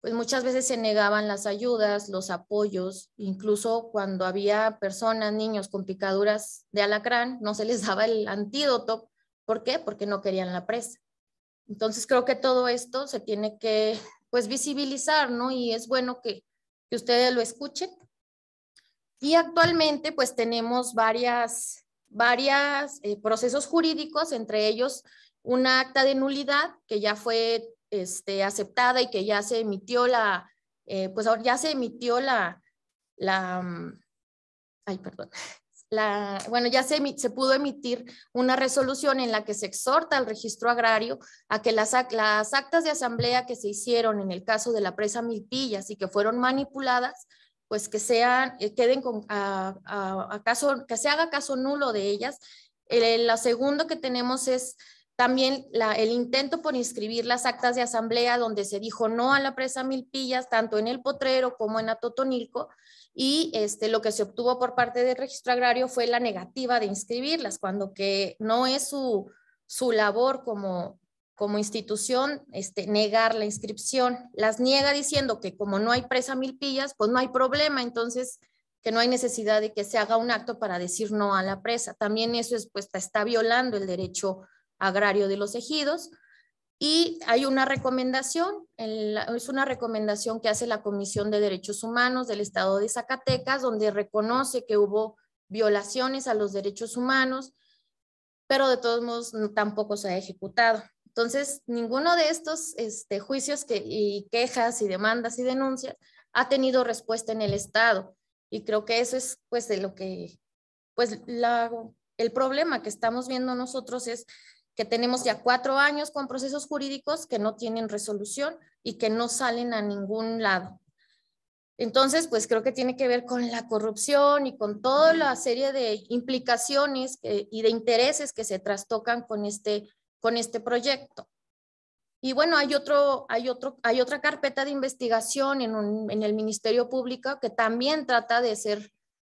pues muchas veces se negaban las ayudas, los apoyos, incluso cuando había personas, niños con picaduras de alacrán, no se les [LAUGHS] daba el antídoto. ¿Por qué? Porque no querían la presa. Entonces creo que todo esto se tiene que pues visibilizar, ¿no? Y es bueno que, ustedes lo escuchen. Y actualmente pues tenemos varias, varias eh, procesos jurídicos, entre ellos una acta de nulidad que ya fue este, aceptada y que ya se emitió la, eh, pues ahora ya se emitió la, la, mm, ay, perdón, [LAUGHS] la, bueno, ya se, se, pudo emitir una resolución en la que se exhorta al registro agrario a que las, las actas de asamblea que se hicieron en el caso de la presa Milpillas y que fueron manipuladas, pues que sean, eh, queden con, a, que se haga caso nulo de ellas. Eh, segundo que tenemos es también el intento por inscribir las actas de asamblea donde se dijo no a la presa Milpillas, tanto en el Potrero como en Atotonilco, y este, lo que se obtuvo por parte del registro agrario fue la negativa de inscribirlas, cuando que no es su, labor como, como institución este, negar la inscripción. Las niega diciendo que como no hay presa Milpillas, pues no hay problema, entonces que no hay necesidad de que se haga un acto para decir no a la presa. También eso es, pues, está violando el derecho agrario de los ejidos. Y hay una recomendación, es una recomendación que hace la Comisión de Derechos Humanos del Estado de Zacatecas, donde reconoce que hubo violaciones a los derechos humanos, pero de todos modos tampoco se ha ejecutado. Entonces, ninguno de estos este, juicios que, y quejas y demandas y denuncias ha tenido respuesta en el Estado. Y creo que eso es pues de lo que, pues la, el problema que estamos viendo nosotros es que tenemos ya cuatro años con procesos jurídicos que no tienen resolución y que no salen a ningún lado. Entonces, pues creo que tiene que ver con la corrupción y con toda la serie de implicaciones y de intereses que se trastocan con este, con este proyecto. Y bueno, hay, otro, hay, otro, hay otra carpeta de investigación en, en el Ministerio Público que también trata de ser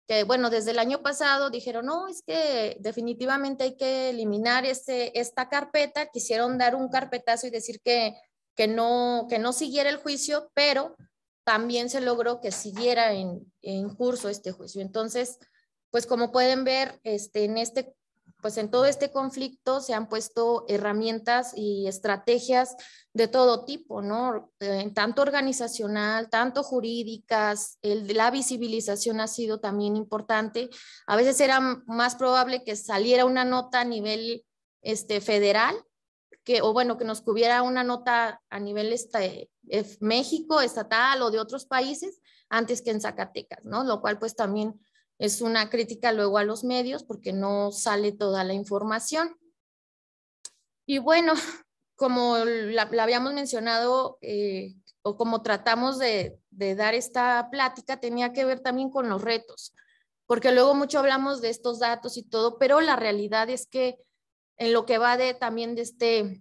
que bueno, desde el año pasado dijeron, no, es que definitivamente hay que eliminar este, esta carpeta, quisieron dar un carpetazo y decir que, que, no, que no siguiera el juicio, pero también se logró que siguiera en, en curso este juicio. Entonces, pues como pueden ver, este, en este pues en todo este conflicto se han puesto herramientas y estrategias de todo tipo, ¿no? Eh, tanto organizacional, tanto jurídicas, la visibilización ha sido también importante. A veces era más probable que saliera una nota a nivel este, federal, que, o bueno, que nos cubriera una nota a nivel este, México, estatal o de otros países, antes que en Zacatecas, ¿no? Lo cual pues también es una crítica luego a los medios porque no sale toda la información. Y bueno, [LAUGHS] como la, habíamos mencionado eh, o como tratamos de, dar esta plática, tenía que ver también con los retos, porque luego mucho hablamos de estos datos y todo, pero la realidad es que en lo que va de también de este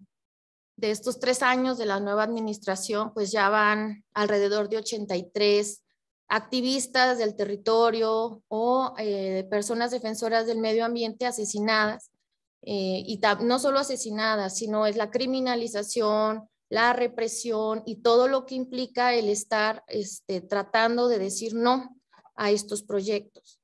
de estos tres años de la nueva administración, pues ya van alrededor de 83 activistas del territorio o eh, personas defensoras del medio ambiente asesinadas, eh, y no solo asesinadas, sino es la criminalización, la represión y todo lo que implica el estar este, tratando de decir no a estos proyectos.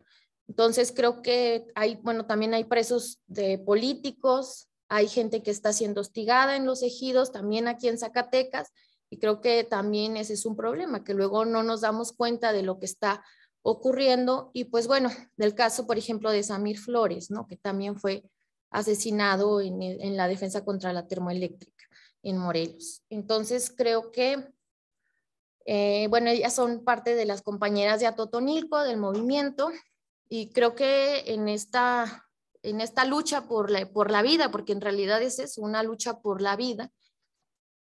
Entonces creo que hay, bueno, también hay presos de políticos, hay gente que está siendo hostigada en los ejidos, también aquí en Zacatecas, y creo que también ese es un problema, que luego no nos damos cuenta de lo que está ocurriendo. Y pues bueno, del caso, por ejemplo, de Samir Flores, ¿no? que también fue asesinado en, la defensa contra la termoeléctrica en Morelos. Entonces, creo que, eh, bueno, ellas son parte de las compañeras de Atotonilco, del movimiento, y creo que en esta, en esta lucha por la, por la vida, porque en realidad es una lucha por la vida,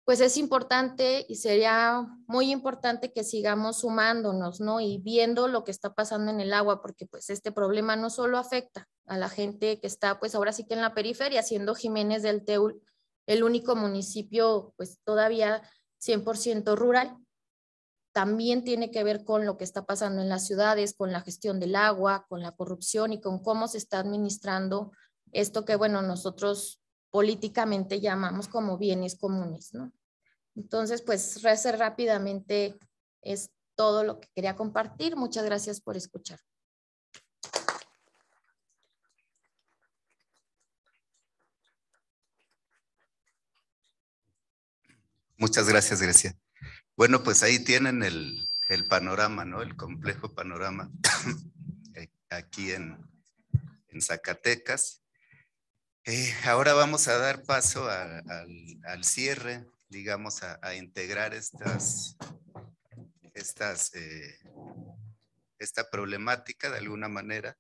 pues es importante y sería muy importante que sigamos sumándonos, ¿no? Y viendo lo que está pasando en el agua, porque pues este problema no solo afecta a la gente que está pues ahora sí que en la periferia, siendo Jiménez del Teul el único municipio pues todavía 100% rural, también tiene que ver con lo que está pasando en las ciudades, con la gestión del agua, con la corrupción y con cómo se está administrando esto que bueno, nosotros políticamente llamamos como bienes comunes, ¿no? Entonces, pues rápidamente es todo lo que quería compartir. Muchas gracias por escuchar. Muchas gracias, Grecia. Bueno, pues ahí tienen el, panorama, ¿no? El complejo panorama [COUGHS] aquí en, Zacatecas. Eh, ahora vamos a dar paso al cierre digamos, a, integrar estas, estas, eh, esta problemática de alguna manera.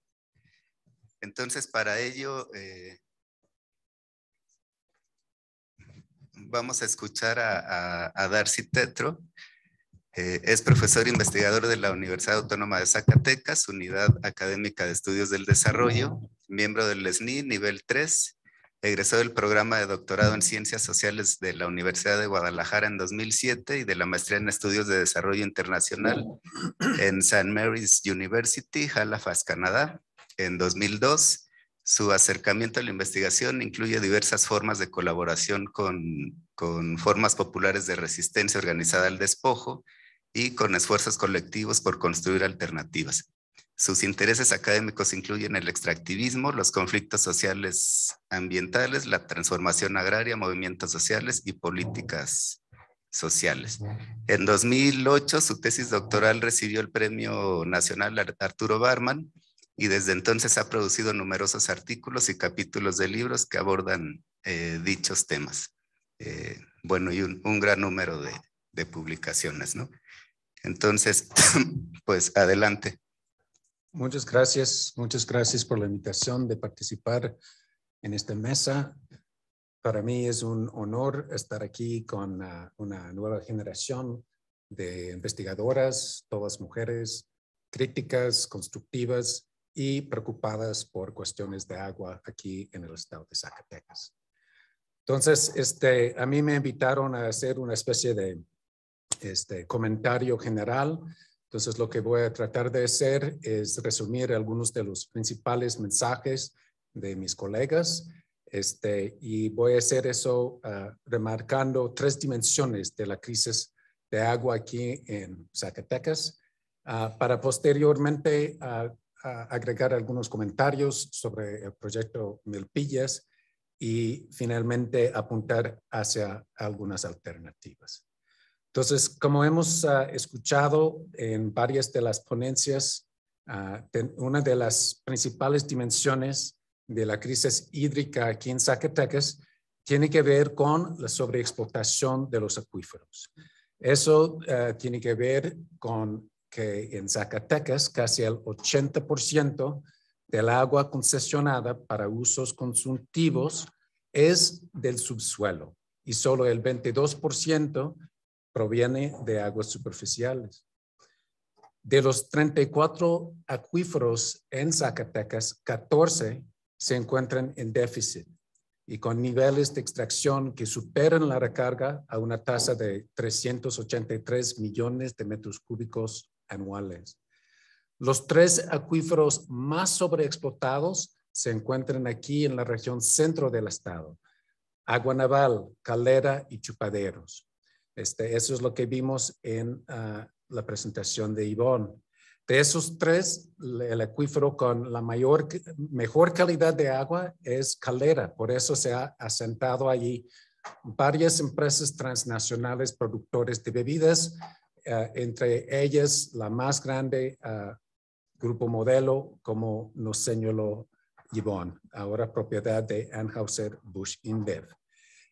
Entonces, para ello, eh, vamos a escuchar a, Darcy Tetro. Eh, es profesor investigador de la Universidad Autónoma de Zacatecas, Unidad Académica de Estudios del Desarrollo, miembro del SNI, nivel 3, egresó del programa de doctorado en Ciencias Sociales de la Universidad de Guadalajara en 2007 y de la maestría en Estudios de Desarrollo Internacional en St. Mary's University, Halifax, Canadá, en 2002. Su acercamiento a la investigación incluye diversas formas de colaboración con, con formas populares de resistencia organizada al despojo y con esfuerzos colectivos por construir alternativas. Sus intereses académicos incluyen el extractivismo, los conflictos sociales ambientales, la transformación agraria, movimientos sociales y políticas sociales. En 2008 su tesis doctoral recibió el Premio Nacional Arturo Barman y desde entonces ha producido numerosos artículos y capítulos de libros que abordan eh, dichos temas. Eh, bueno, y un, gran número de, de publicaciones, ¿no? Entonces, [CLEARS THROAT] pues adelante. Muchas gracias, muchas gracias por la invitación de participar en esta mesa. Para mí es un honor estar aquí con ah, una nueva generación de investigadoras, todas mujeres, críticas, constructivas y preocupadas por cuestiones de agua aquí en el estado de Zacatecas. Entonces, este, a mí me invitaron a hacer una especie de este, comentario general entonces, lo que voy a tratar de hacer es resumir algunos de los principales mensajes de mis colegas. Este, y voy a hacer eso ah, remarcando tres dimensiones de la crisis de agua aquí en Zacatecas, ah, para posteriormente ah, agregar algunos comentarios sobre el proyecto Milpillas y finalmente apuntar hacia algunas alternativas. Entonces, como hemos ah, escuchado en varias de las ponencias, ah, una de las principales dimensiones de la crisis hídrica aquí en Zacatecas tiene que ver con la sobreexplotación de los acuíferos. Eso ah, tiene que ver con que en Zacatecas casi el 80% del agua concesionada para usos consultivos es del subsuelo y solo el 22% proviene de aguas superficiales. De los 34 acuíferos en Zacatecas, 14 se encuentran en déficit y con niveles de extracción que superan la recarga a una tasa de 383 millones de metros cúbicos anuales. Los tres acuíferos más sobreexplotados se encuentran aquí en la región centro del estado, Agua Naval, Calera y Chupaderos. Este, eso es lo que vimos en ah, la presentación de Ivonne. De esos tres, el acuífero con la mayor, mejor calidad de agua es Calera, por eso se ha asentado allí varias empresas transnacionales productores de bebidas, ah, entre ellas la más grande, ah, Grupo Modelo, como nos señaló Yvonne, ahora propiedad de Anheuser-Busch InBev.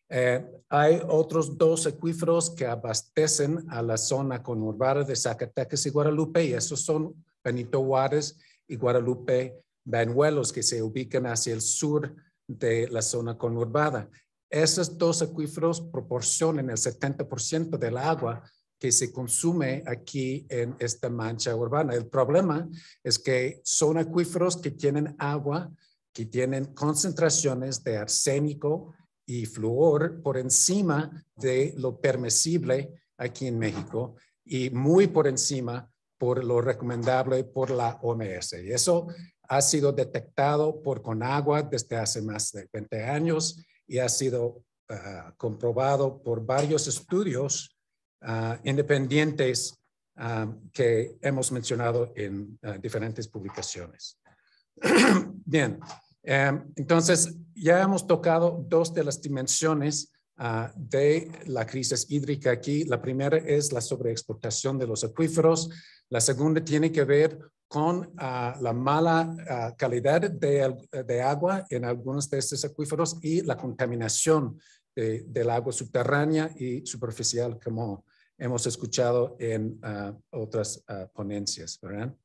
Eh, hay otros dos acuíferos que abastecen a la zona conurbada de Zacatecas y Guadalupe, y esos son Benito Juárez y Guadalupe Benuelos que se ubican hacia el sur de la zona conurbada. Esos dos acuíferos proporcionan el 70% del agua que se consume aquí en esta mancha urbana. El problema es que son acuíferos que tienen agua, que tienen concentraciones de arsénico y flúor por encima de lo permisible aquí en México y muy por encima por lo recomendable por la OMS. Y eso ha sido detectado por Conagua desde hace más de 20 años y ha sido ah, comprobado por varios estudios ah, independientes ah, que hemos mencionado en diferentes publicaciones. [CLEARS THROAT] Bien, Em, entonces, ya hemos tocado dos de las dimensiones ah, de la crisis hídrica aquí. La primera es la sobreexportación de los acuíferos. La segunda tiene que ver con ah, la mala ah, calidad de, agua en algunos de estos acuíferos y la contaminación del agua subterránea y superficial, como hemos escuchado en otras ponencias. ¿verdad?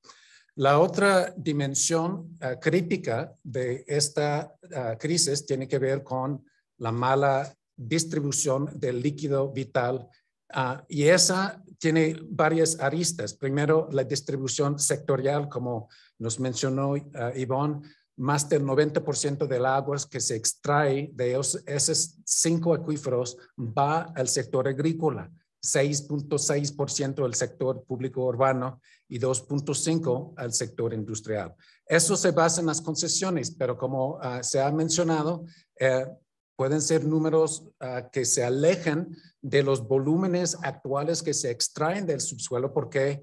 La otra dimensión eh, crítica de esta eh, crisis tiene que ver con la mala distribución del líquido vital eh, y esa tiene varias aristas. Primero, la distribución sectorial, como nos mencionó Yvonne, más del 90% del agua que se extrae de esos cinco acuíferos va al sector agrícola, 6.6% del sector público urbano y 2.5 al sector industrial. Eso se basa en las concesiones, pero como ah, se ha mencionado, eh, pueden ser números ah, que se alejan de los volúmenes actuales que se extraen del subsuelo porque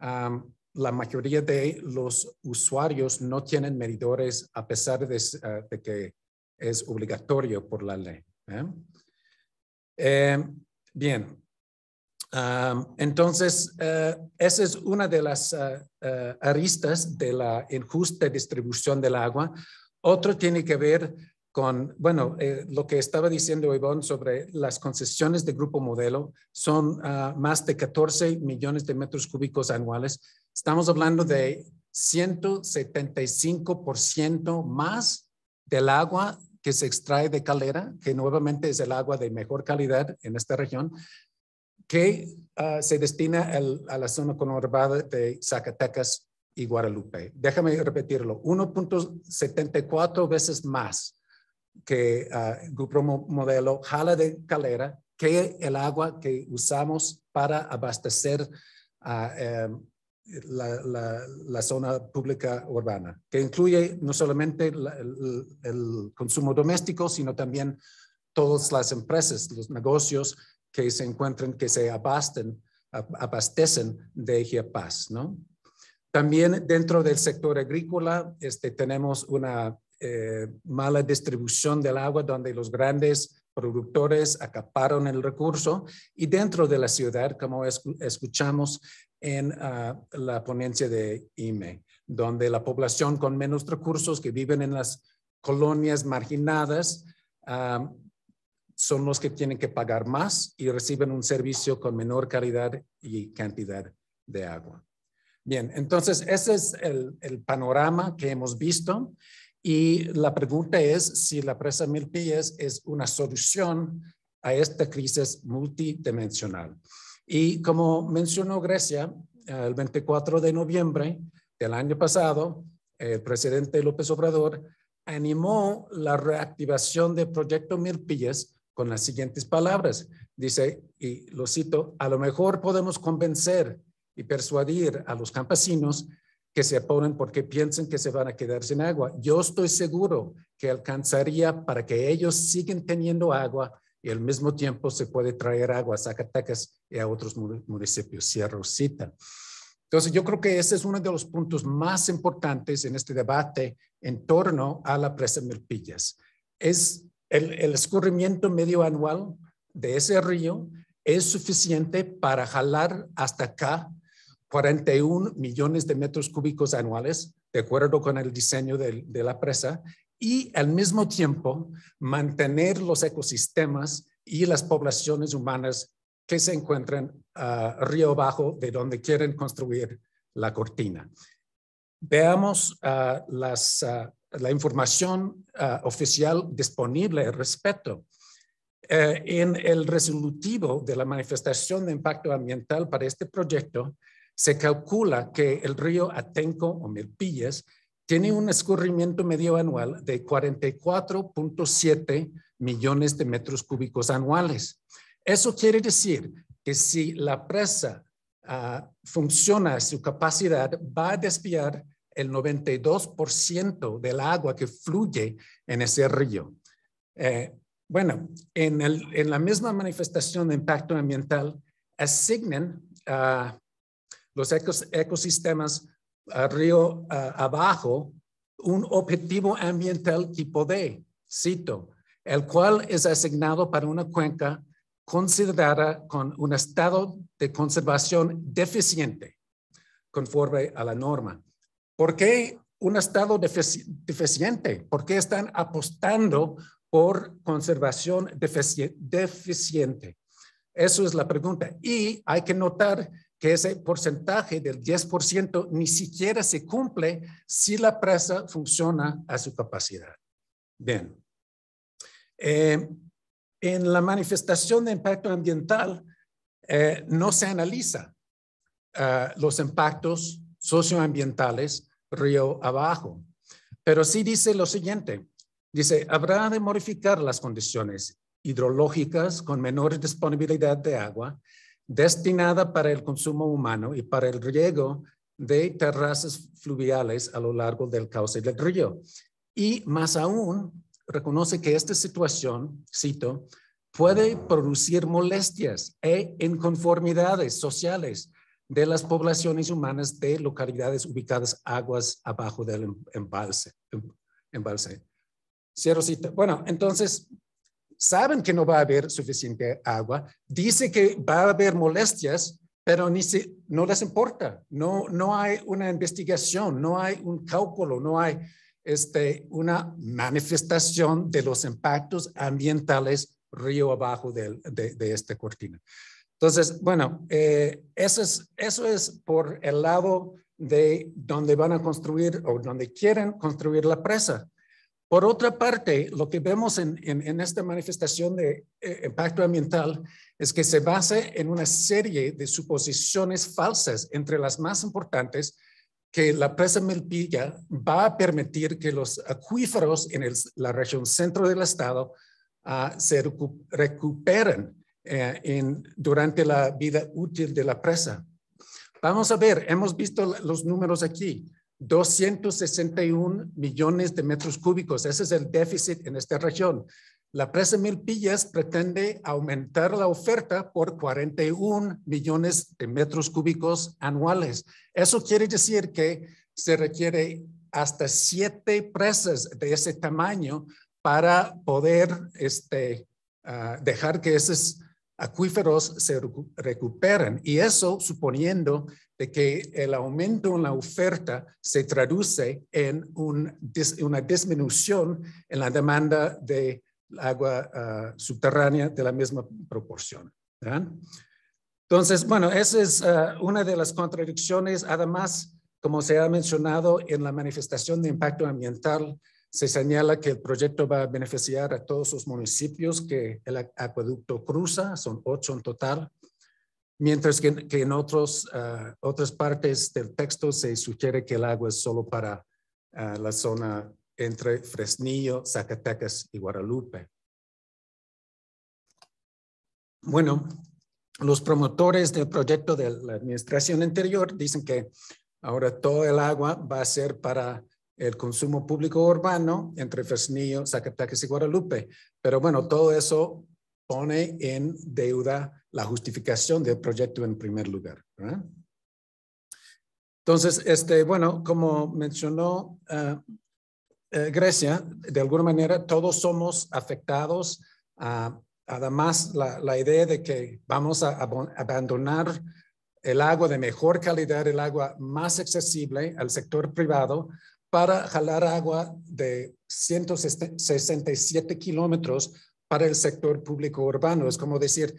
la mayoría de los usuarios no tienen medidores a pesar de, ah, que es obligatorio por la ley. ¿eh? Eh, bien, entonces, eh, esa es una de las eh, eh, aristas de la injusta distribución del agua. Otro tiene que ver con, bueno, lo que estaba diciendo Ivonne sobre las concesiones de grupo modelo, son ah, más de 14 millones de metros cúbicos anuales. Estamos hablando de 175% más del agua que se extrae de calera, que nuevamente es el agua de mejor calidad en esta región, que ah, se destina a la zona conurbada de Zacatecas y Guadalupe. Déjame repetirlo, 1.74 veces más que el ah, Grupo Modelo jala de calera que el agua que usamos para abastecer ah, em, la, zona pública urbana, que incluye no solamente el, consumo doméstico, sino también todas las empresas, los negocios que se encuentran, que se abasten, abastecen de hierbas ¿no? También dentro del sector agrícola este, tenemos una eh, mala distribución del agua donde los grandes productores acaparon el recurso y dentro de la ciudad, como escuchamos en ah, la ponencia de IME, donde la población con menos recursos que viven en las colonias marginadas ah, son los que tienen que pagar más y reciben un servicio con menor calidad y cantidad de agua. Bien, entonces ese es el, panorama que hemos visto y la pregunta es si la presa Milpillas es una solución a esta crisis multidimensional. Y como mencionó Grecia, el 24 de noviembre del año pasado, el presidente López Obrador animó la reactivación del proyecto Milpillas con las siguientes palabras. Dice, y lo cito, a lo mejor podemos convencer y persuadir a los campesinos que se oponen porque piensan que se van a quedar sin agua. Yo estoy seguro que alcanzaría para que ellos sigan teniendo agua y al mismo tiempo se puede traer agua a Zacatecas y a otros municipios. Cierro cita. Entonces, yo creo que ese es uno de los puntos más importantes en este debate en torno a la presa mepillas Es el, escurrimiento medio anual de ese río es suficiente para jalar hasta acá 41 millones de metros cúbicos anuales, de acuerdo con el diseño de, la presa, y al mismo tiempo mantener los ecosistemas y las poblaciones humanas que se encuentran río abajo de donde quieren construir la cortina. Veamos ah, las, ah, la información ah, oficial disponible al respecto. Eh, en el resolutivo de la manifestación de impacto ambiental para este proyecto, se calcula que el río Atenco o Melpillas tiene un escurrimiento medio anual de 44.7 millones de metros cúbicos anuales. Eso quiere decir que si la presa ah, funciona a su capacidad, va a desviar el 92% del agua que fluye en ese río. Eh, bueno, en, la misma manifestación de impacto ambiental, asignan ah, los ecosistemas río ah, abajo un objetivo ambiental tipo D, cito, el cual es asignado para una cuenca considerada con un estado de conservación deficiente, conforme a la norma. ¿Por qué un Estado deficiente? ¿Por qué están apostando por conservación deficiente? Eso es la pregunta. Y hay que notar que ese porcentaje del 10% ni siquiera se cumple si la presa funciona a su capacidad. Bien. Eh, en la manifestación de impacto ambiental eh, no se analiza ah, los impactos socioambientales río abajo. Pero sí dice lo siguiente, dice, habrá de modificar las condiciones hidrológicas con menor disponibilidad de agua destinada para el consumo humano y para el riego de terrazas fluviales a lo largo del cauce del río. Y más aún, reconoce que esta situación, cito, puede producir molestias e inconformidades sociales de las poblaciones humanas de localidades ubicadas aguas abajo del em-, embalse. Em-, embalse. Cierro Bueno, entonces saben que no va a haber suficiente agua, dice que va a haber molestias, pero ni no les importa, no, hay una investigación, no hay un cálculo, no hay este, una manifestación de los impactos ambientales río abajo de esta cortina. Entonces, bueno, eh, eso, es, por el lado de donde van a construir o donde quieren construir la presa. Por otra parte, lo que vemos en, esta manifestación de impacto eh, ambiental es que se basa en una serie de suposiciones falsas, entre las más importantes, que la presa Melpilla va a permitir que los acuíferos en la región centro del estado ah, se recuperen. Eh, en, durante la vida útil de la presa. Vamos a ver, hemos visto los números aquí. 261 millones de metros cúbicos. Ese es el déficit en esta región. La presa Milpillas pretende aumentar la oferta por 41 millones de metros cúbicos anuales. Eso quiere decir que se requiere hasta siete presas de ese tamaño para poder este, ah, dejar que esas acuíferos se recuperan y eso suponiendo de que el aumento en la oferta se traduce en una disminución en la demanda de agua ah, subterránea de la misma proporción. Entonces, bueno, esa es ah, una de las contradicciones. Además, como se ha mencionado en la manifestación de impacto ambiental, se señala que el proyecto va a beneficiar a todos los municipios que el acueducto cruza, son ocho en total, mientras que, en otros, ah, otras partes del texto se sugiere que el agua es solo para ah, la zona entre Fresnillo, Zacatecas y Guadalupe. Bueno, los promotores del proyecto de la administración anterior dicen que ahora todo el agua va a ser para el consumo público urbano entre Fresnillo, Zacatecas y Guadalupe. Pero bueno, todo eso pone en deuda la justificación del proyecto en primer lugar. Entonces, este, bueno, como mencionó eh, eh, Grecia, de alguna manera todos somos afectados. a. Ah, además, la, idea de que vamos a abandonar el agua de mejor calidad, el agua más accesible al sector privado, para jalar agua de 167 kilómetros para el sector público urbano. Es como decir,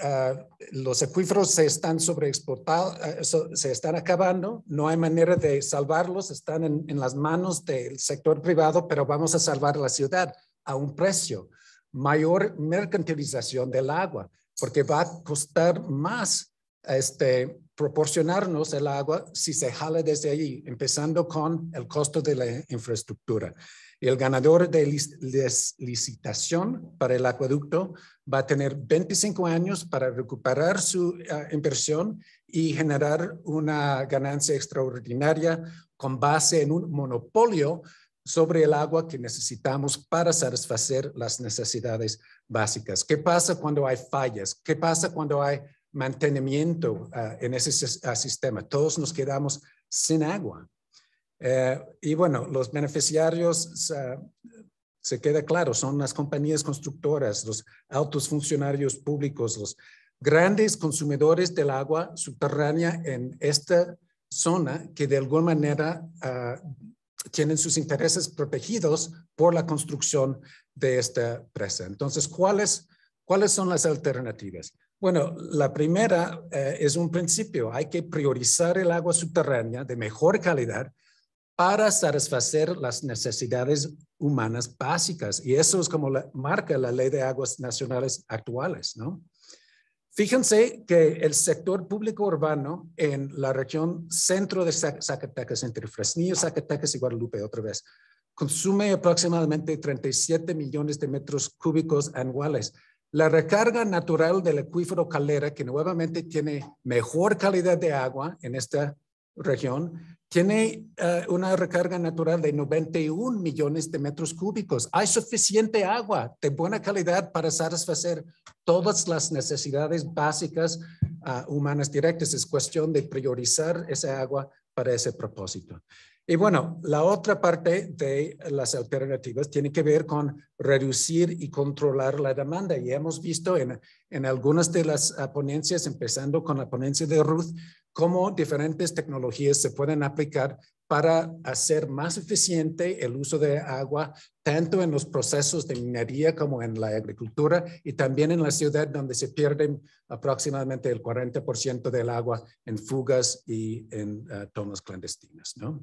ah, los acuíferos se están sobreexplotados, ah, se están acabando, no hay manera de salvarlos, están en, las manos del sector privado, pero vamos a salvar la ciudad a un precio. Mayor mercantilización del agua, porque va a costar más este, proporcionarnos el agua si se jala desde allí, empezando con el costo de la infraestructura. el ganador de licitación para el acueducto va a tener 25 años para recuperar su ah, inversión y generar una ganancia extraordinaria con base en un monopolio sobre el agua que necesitamos para satisfacer las necesidades básicas. ¿Qué pasa cuando hay fallas? ¿Qué pasa cuando hay mantenimiento ah, en ese ah, sistema. Todos nos quedamos sin agua. Eh, y bueno, los beneficiarios, se queda claro, son las compañías constructoras, los altos funcionarios públicos, los grandes consumidores del agua subterránea en esta zona que de alguna manera ah, tienen sus intereses protegidos por la construcción de esta presa. Entonces, ¿cuáles, cuáles son las alternativas? Bueno, la primera eh, es un principio. Hay que priorizar el agua subterránea de mejor calidad para satisfacer las necesidades humanas básicas. Y eso es como marca la ley de aguas nacionales actuales, ¿no? Fíjense que el sector público urbano en la región centro de Zacatecas, entre Fresnillo, Zacatecas y Guadalupe, otra vez, consume aproximadamente 37 millones de metros cúbicos anuales. La recarga natural del acuífero Calera, que nuevamente tiene mejor calidad de agua en esta región, tiene eh, una recarga natural de 91 millones de metros cúbicos. Hay suficiente agua de buena calidad para satisfacer todas las necesidades básicas ah, humanas directas. Es cuestión de priorizar esa agua para ese propósito. Y bueno, la otra parte de las alternativas tiene que ver con reducir y controlar la demanda. Y hemos visto en, en algunas de las ah, ponencias, empezando con la ponencia de Ruth, cómo diferentes tecnologías se pueden aplicar para hacer más eficiente el uso de agua, tanto en los procesos de minería como en la agricultura y también en la ciudad, donde se pierden aproximadamente el 40% del agua en fugas y en tonos ah, tomas clandestinas. ¿no?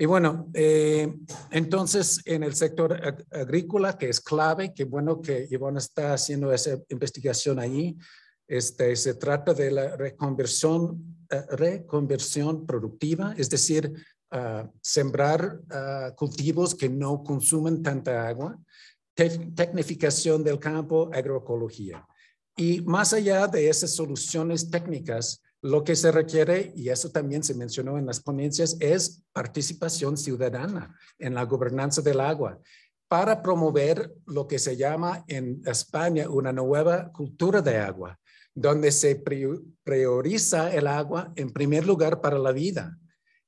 Y bueno, eh, entonces en el sector agrícola, que es clave, que bueno que Ivonne está haciendo esa investigación allí, este, se trata de la reconversión, eh, reconversión productiva, es decir, ah, sembrar ah, cultivos que no consumen tanta agua, tecnificación del campo, agroecología. Y más allá de esas soluciones técnicas, lo que se requiere, y eso también se mencionó en las ponencias, es participación ciudadana en la gobernanza del agua para promover lo que se llama en España una nueva cultura de agua, donde se prioriza el agua en primer lugar para la vida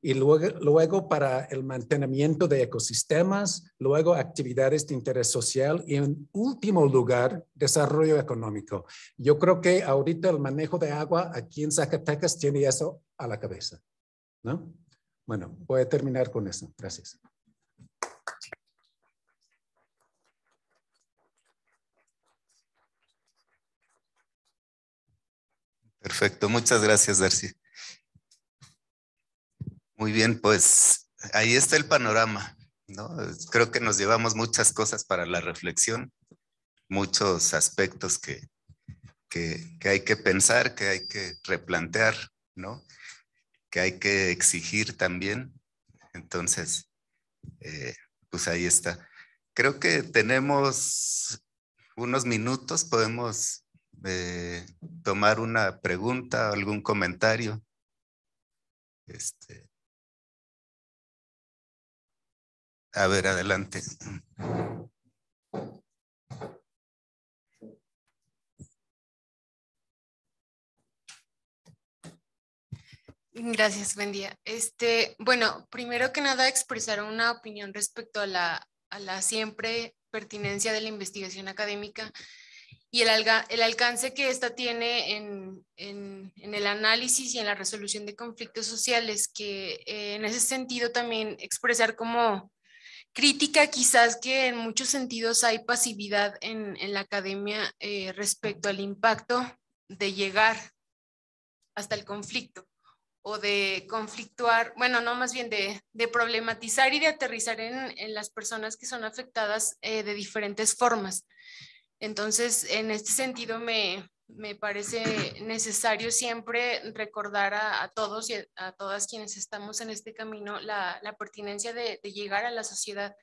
y luego, luego para el mantenimiento de ecosistemas, luego actividades de interés social y en último lugar, desarrollo económico. Yo creo que ahorita el manejo de agua aquí en Zacatecas tiene eso a la cabeza. ¿no? Bueno, voy a terminar con eso. Gracias. Perfecto, muchas gracias, Darcy. Muy bien, pues ahí está el panorama, ¿no? Creo que nos llevamos muchas cosas para la reflexión, muchos aspectos que, hay que pensar, que hay que replantear, ¿no? Que hay que exigir también. Entonces, eh, pues ahí está. Creo que tenemos unos minutos, podemos eh, tomar una pregunta, algún comentario. Este, A ver, adelante. Gracias, buen día. Este, bueno, primero que nada, expresar una opinión respecto a la, la siempre pertinencia de la investigación académica y el, el alcance que ésta tiene en, el análisis y en la resolución de conflictos sociales, que eh, en ese sentido también expresar como crítica quizás que en muchos sentidos hay pasividad en, la academia eh, respecto al impacto de llegar hasta el conflicto o de conflictuar, bueno, no más bien de, problematizar y de aterrizar en, las personas que son afectadas eh, de diferentes formas. Entonces, en este sentido, me, me parece necesario siempre recordar a, todos y a, todas quienes estamos en este camino la, pertinencia de, llegar a la sociedad,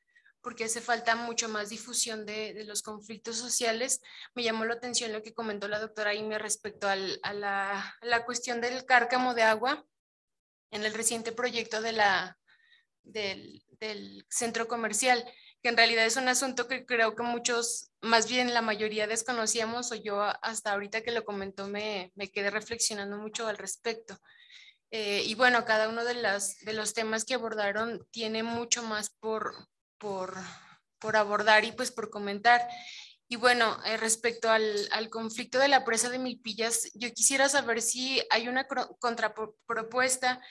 porque hace falta mucho más difusión de, los conflictos sociales. Me llamó la atención lo que comentó la doctora Ime respecto a, la, cuestión del cárcamo de agua en el reciente proyecto de del centro comercial que en realidad es un asunto que creo que muchos, más bien la mayoría desconocíamos o yo hasta ahorita que lo comentó me, me quedé reflexionando mucho al respecto. Eh, y bueno, cada uno de, las, de los temas que abordaron tiene mucho más por, por, por abordar y pues por comentar. Y bueno, eh, respecto al, al, conflicto de la presa de Milpillas, yo quisiera saber si hay una contrapropuesta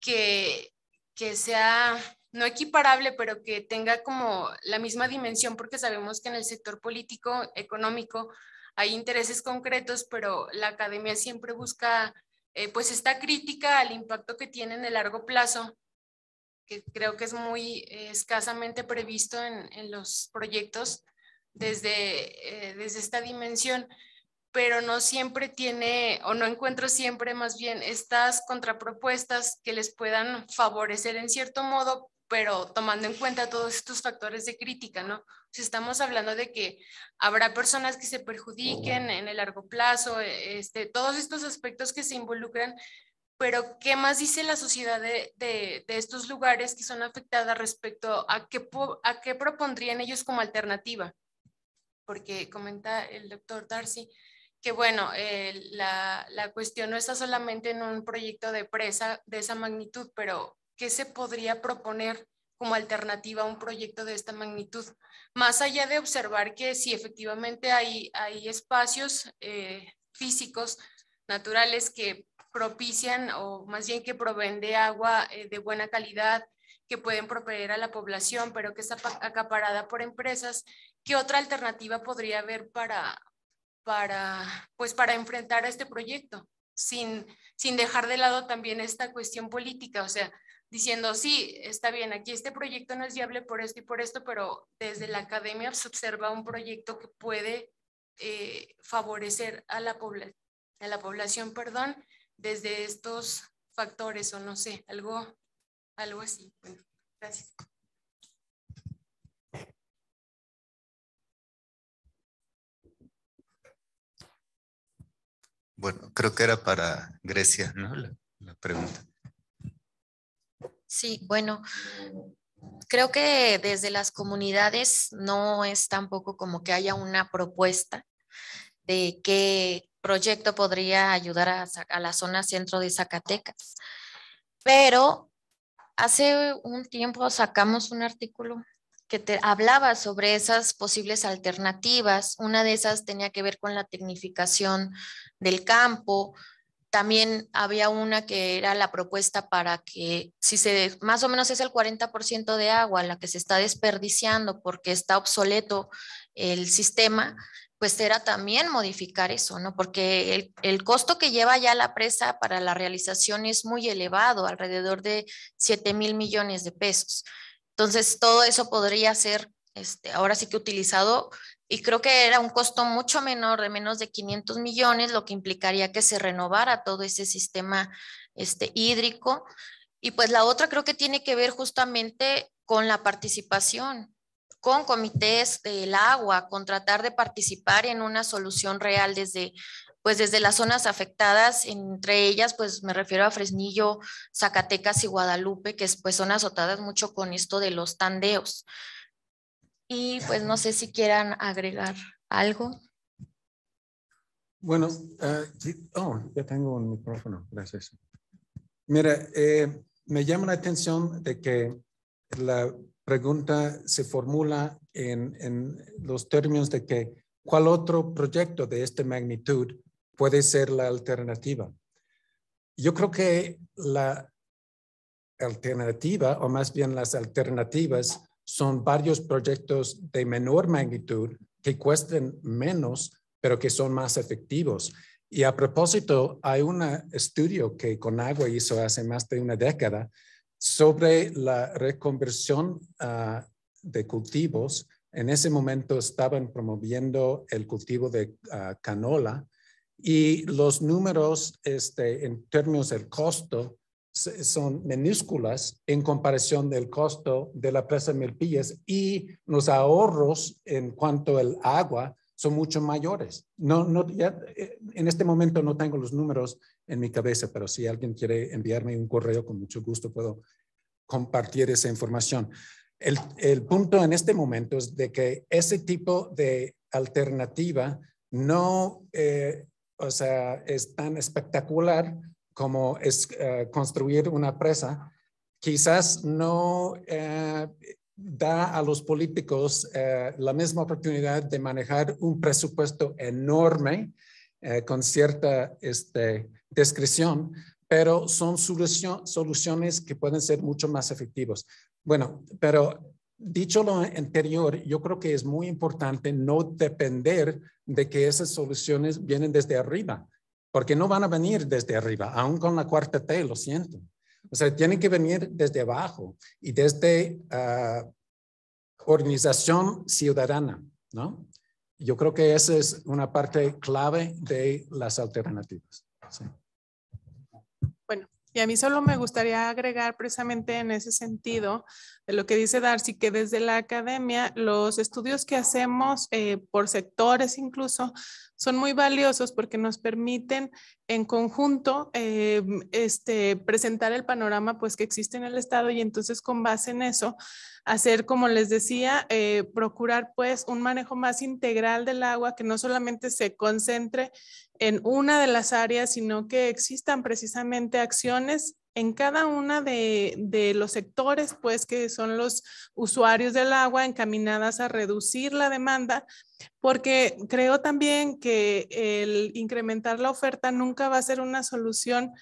que, que sea no equiparable, pero que tenga como la misma dimensión, porque sabemos que en el sector político, económico, hay intereses concretos, pero la academia siempre busca eh, pues esta crítica al impacto que tiene en el largo plazo, que creo que es muy eh, escasamente previsto en, los proyectos desde, eh, desde esta dimensión pero no siempre tiene o no encuentro siempre más bien estas contrapropuestas que les puedan favorecer en cierto modo, pero tomando en cuenta todos estos factores de crítica, ¿no? Si estamos hablando de que habrá personas que se perjudiquen en el largo plazo, e, este, todos estos aspectos que se involucran, pero ¿qué más dice la sociedad de, estos lugares que son afectadas respecto a qué, propondrían ellos como alternativa? Porque comenta el doctor Darcy que, bueno, eh, la cuestión no está solamente en un proyecto de presa de esa magnitud, pero qué se podría proponer como alternativa a un proyecto de esta magnitud, más allá de observar que si efectivamente hay, hay espacios eh, físicos, naturales, que propician o más bien que proveen de agua eh, de buena calidad, que pueden proveer a la población, pero que está acaparada por empresas, ¿qué otra alternativa podría haber para, para, pues para enfrentar a este proyecto? Sin, sin dejar de lado también esta cuestión política, o sea, diciendo, sí, está bien, aquí este proyecto no es viable por esto y por esto, pero desde la academia se observa un proyecto que puede eh, favorecer a la, a la población perdón, desde estos factores o no sé, algo, algo así. Bueno, gracias. Bueno, creo que era para Grecia, ¿no? la pregunta. Sí, bueno, creo que desde las comunidades no es tampoco como que haya una propuesta de qué proyecto podría ayudar a, a la zona centro de Zacatecas. Pero hace un tiempo sacamos un artículo que te hablaba sobre esas posibles alternativas. Una de esas tenía que ver con la tecnificación del campo, también había una que era la propuesta para que, si se, más o menos es el 40% de agua la que se está desperdiciando porque está obsoleto el sistema, pues era también modificar eso, ¿no? Porque el, costo que lleva ya la presa para la realización es muy elevado, alrededor de 7 mil millones de pesos. Entonces, todo eso podría ser, este, ahora sí que utilizado y creo que era un costo mucho menor, de menos de 500 millones, lo que implicaría que se renovara todo ese sistema este, hídrico. Y pues la otra creo que tiene que ver justamente con la participación, con comités del agua, con tratar de participar en una solución real desde pues desde las zonas afectadas, entre ellas, pues me refiero a Fresnillo, Zacatecas y Guadalupe, que pues son azotadas mucho con esto de los tandeos. Y pues no sé si quieran agregar algo. Bueno, ah, oh, ya tengo un micrófono, gracias. Mira, eh, me llama la atención de que la pregunta se formula en, en, los términos de que cuál otro proyecto de esta magnitud puede ser la alternativa. Yo creo que la alternativa, o más bien las alternativas, son varios proyectos de menor magnitud que cuesten menos, pero que son más efectivos. Y a propósito, hay un estudio que Conagua hizo hace más de una década sobre la reconversión ah, de cultivos. En ese momento estaban promoviendo el cultivo de ah, canola y los números este, en términos del costo son menúsculas en comparación del costo de la presa Milpillas y los ahorros en cuanto al agua son mucho mayores. No, no, eh, en este momento no tengo los números en mi cabeza, pero si alguien quiere enviarme un correo, con mucho gusto puedo compartir esa información. El, punto en este momento es de que ese tipo de alternativa no eh, o sea, es tan espectacular como es eh, construir una presa, quizás no eh, da a los políticos eh, la misma oportunidad de manejar un presupuesto enorme con cierta este, descripción, pero son soluciones que pueden ser mucho más efectivas. Bueno, pero dicho lo anterior, yo creo que es muy importante no depender de que esas soluciones vienen desde arriba porque no van a venir desde arriba, aún con la cuarta T, lo siento. O sea, tienen que venir desde abajo y desde este, ah, organización ciudadana, ¿no? Yo creo que esa es una parte clave de las alternativas. Bueno, y a mí solo me gustaría agregar precisamente en ese sentido, lo que dice Darcy, que desde la academia los estudios que hacemos eh, por sectores incluso son muy valiosos porque nos permiten en conjunto eh, este, presentar el panorama pues, que existe en el Estado y entonces con base en eso hacer, como les decía, eh, procurar pues un manejo más integral del agua que no solamente se concentre en una de las áreas, sino que existan precisamente acciones en cada uno de, los sectores, pues que son los usuarios del agua encaminadas a reducir la demanda, porque creo también que el incrementar la oferta nunca va a ser una solución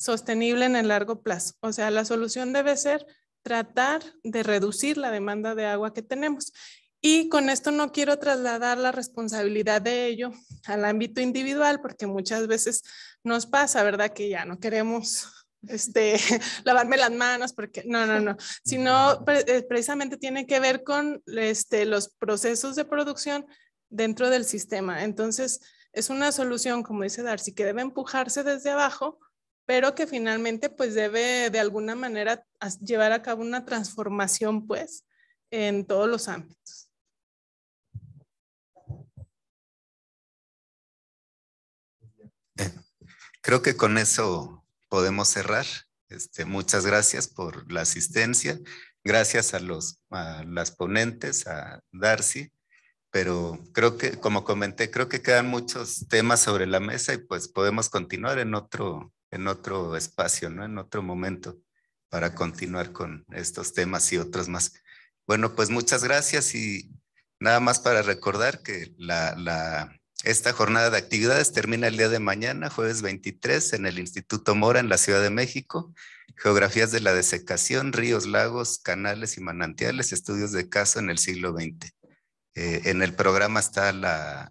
sostenible en el largo plazo. O sea, la solución debe ser tratar de reducir la demanda de agua que tenemos. Y con esto no quiero trasladar la responsabilidad de ello al ámbito individual, porque muchas veces nos pasa, ¿verdad? Que ya no queremos este, [LAUGHS] lavarme las manos, porque no, no, no, sino eh, precisamente tiene que ver con este, los procesos de producción dentro del sistema. Entonces, es una solución, como dice Darcy, que debe empujarse desde abajo, pero que finalmente pues debe de alguna manera llevar a cabo una transformación pues en todos los ámbitos. Creo que con eso podemos cerrar. Este, muchas gracias por la asistencia. Gracias a, los, las ponentes, a Darcy. Pero creo que, como comenté, creo que quedan muchos temas sobre la mesa y pues podemos continuar en otro, en otro espacio, ¿no? En otro momento para continuar con estos temas y otros más. Bueno, pues muchas gracias y nada más para recordar que la, la esta jornada de actividades termina el día de mañana, jueves 23, en el Instituto Mora, en la Ciudad de México. Geografías de la desecación, ríos, lagos, canales y manantiales, estudios de caso en el siglo XX. Eh, en el programa está la,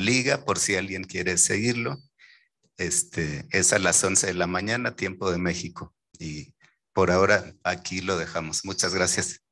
liga, por si alguien quiere seguirlo. Este, es a las 11 de la mañana, tiempo de México. Y por ahora aquí lo dejamos. Muchas gracias.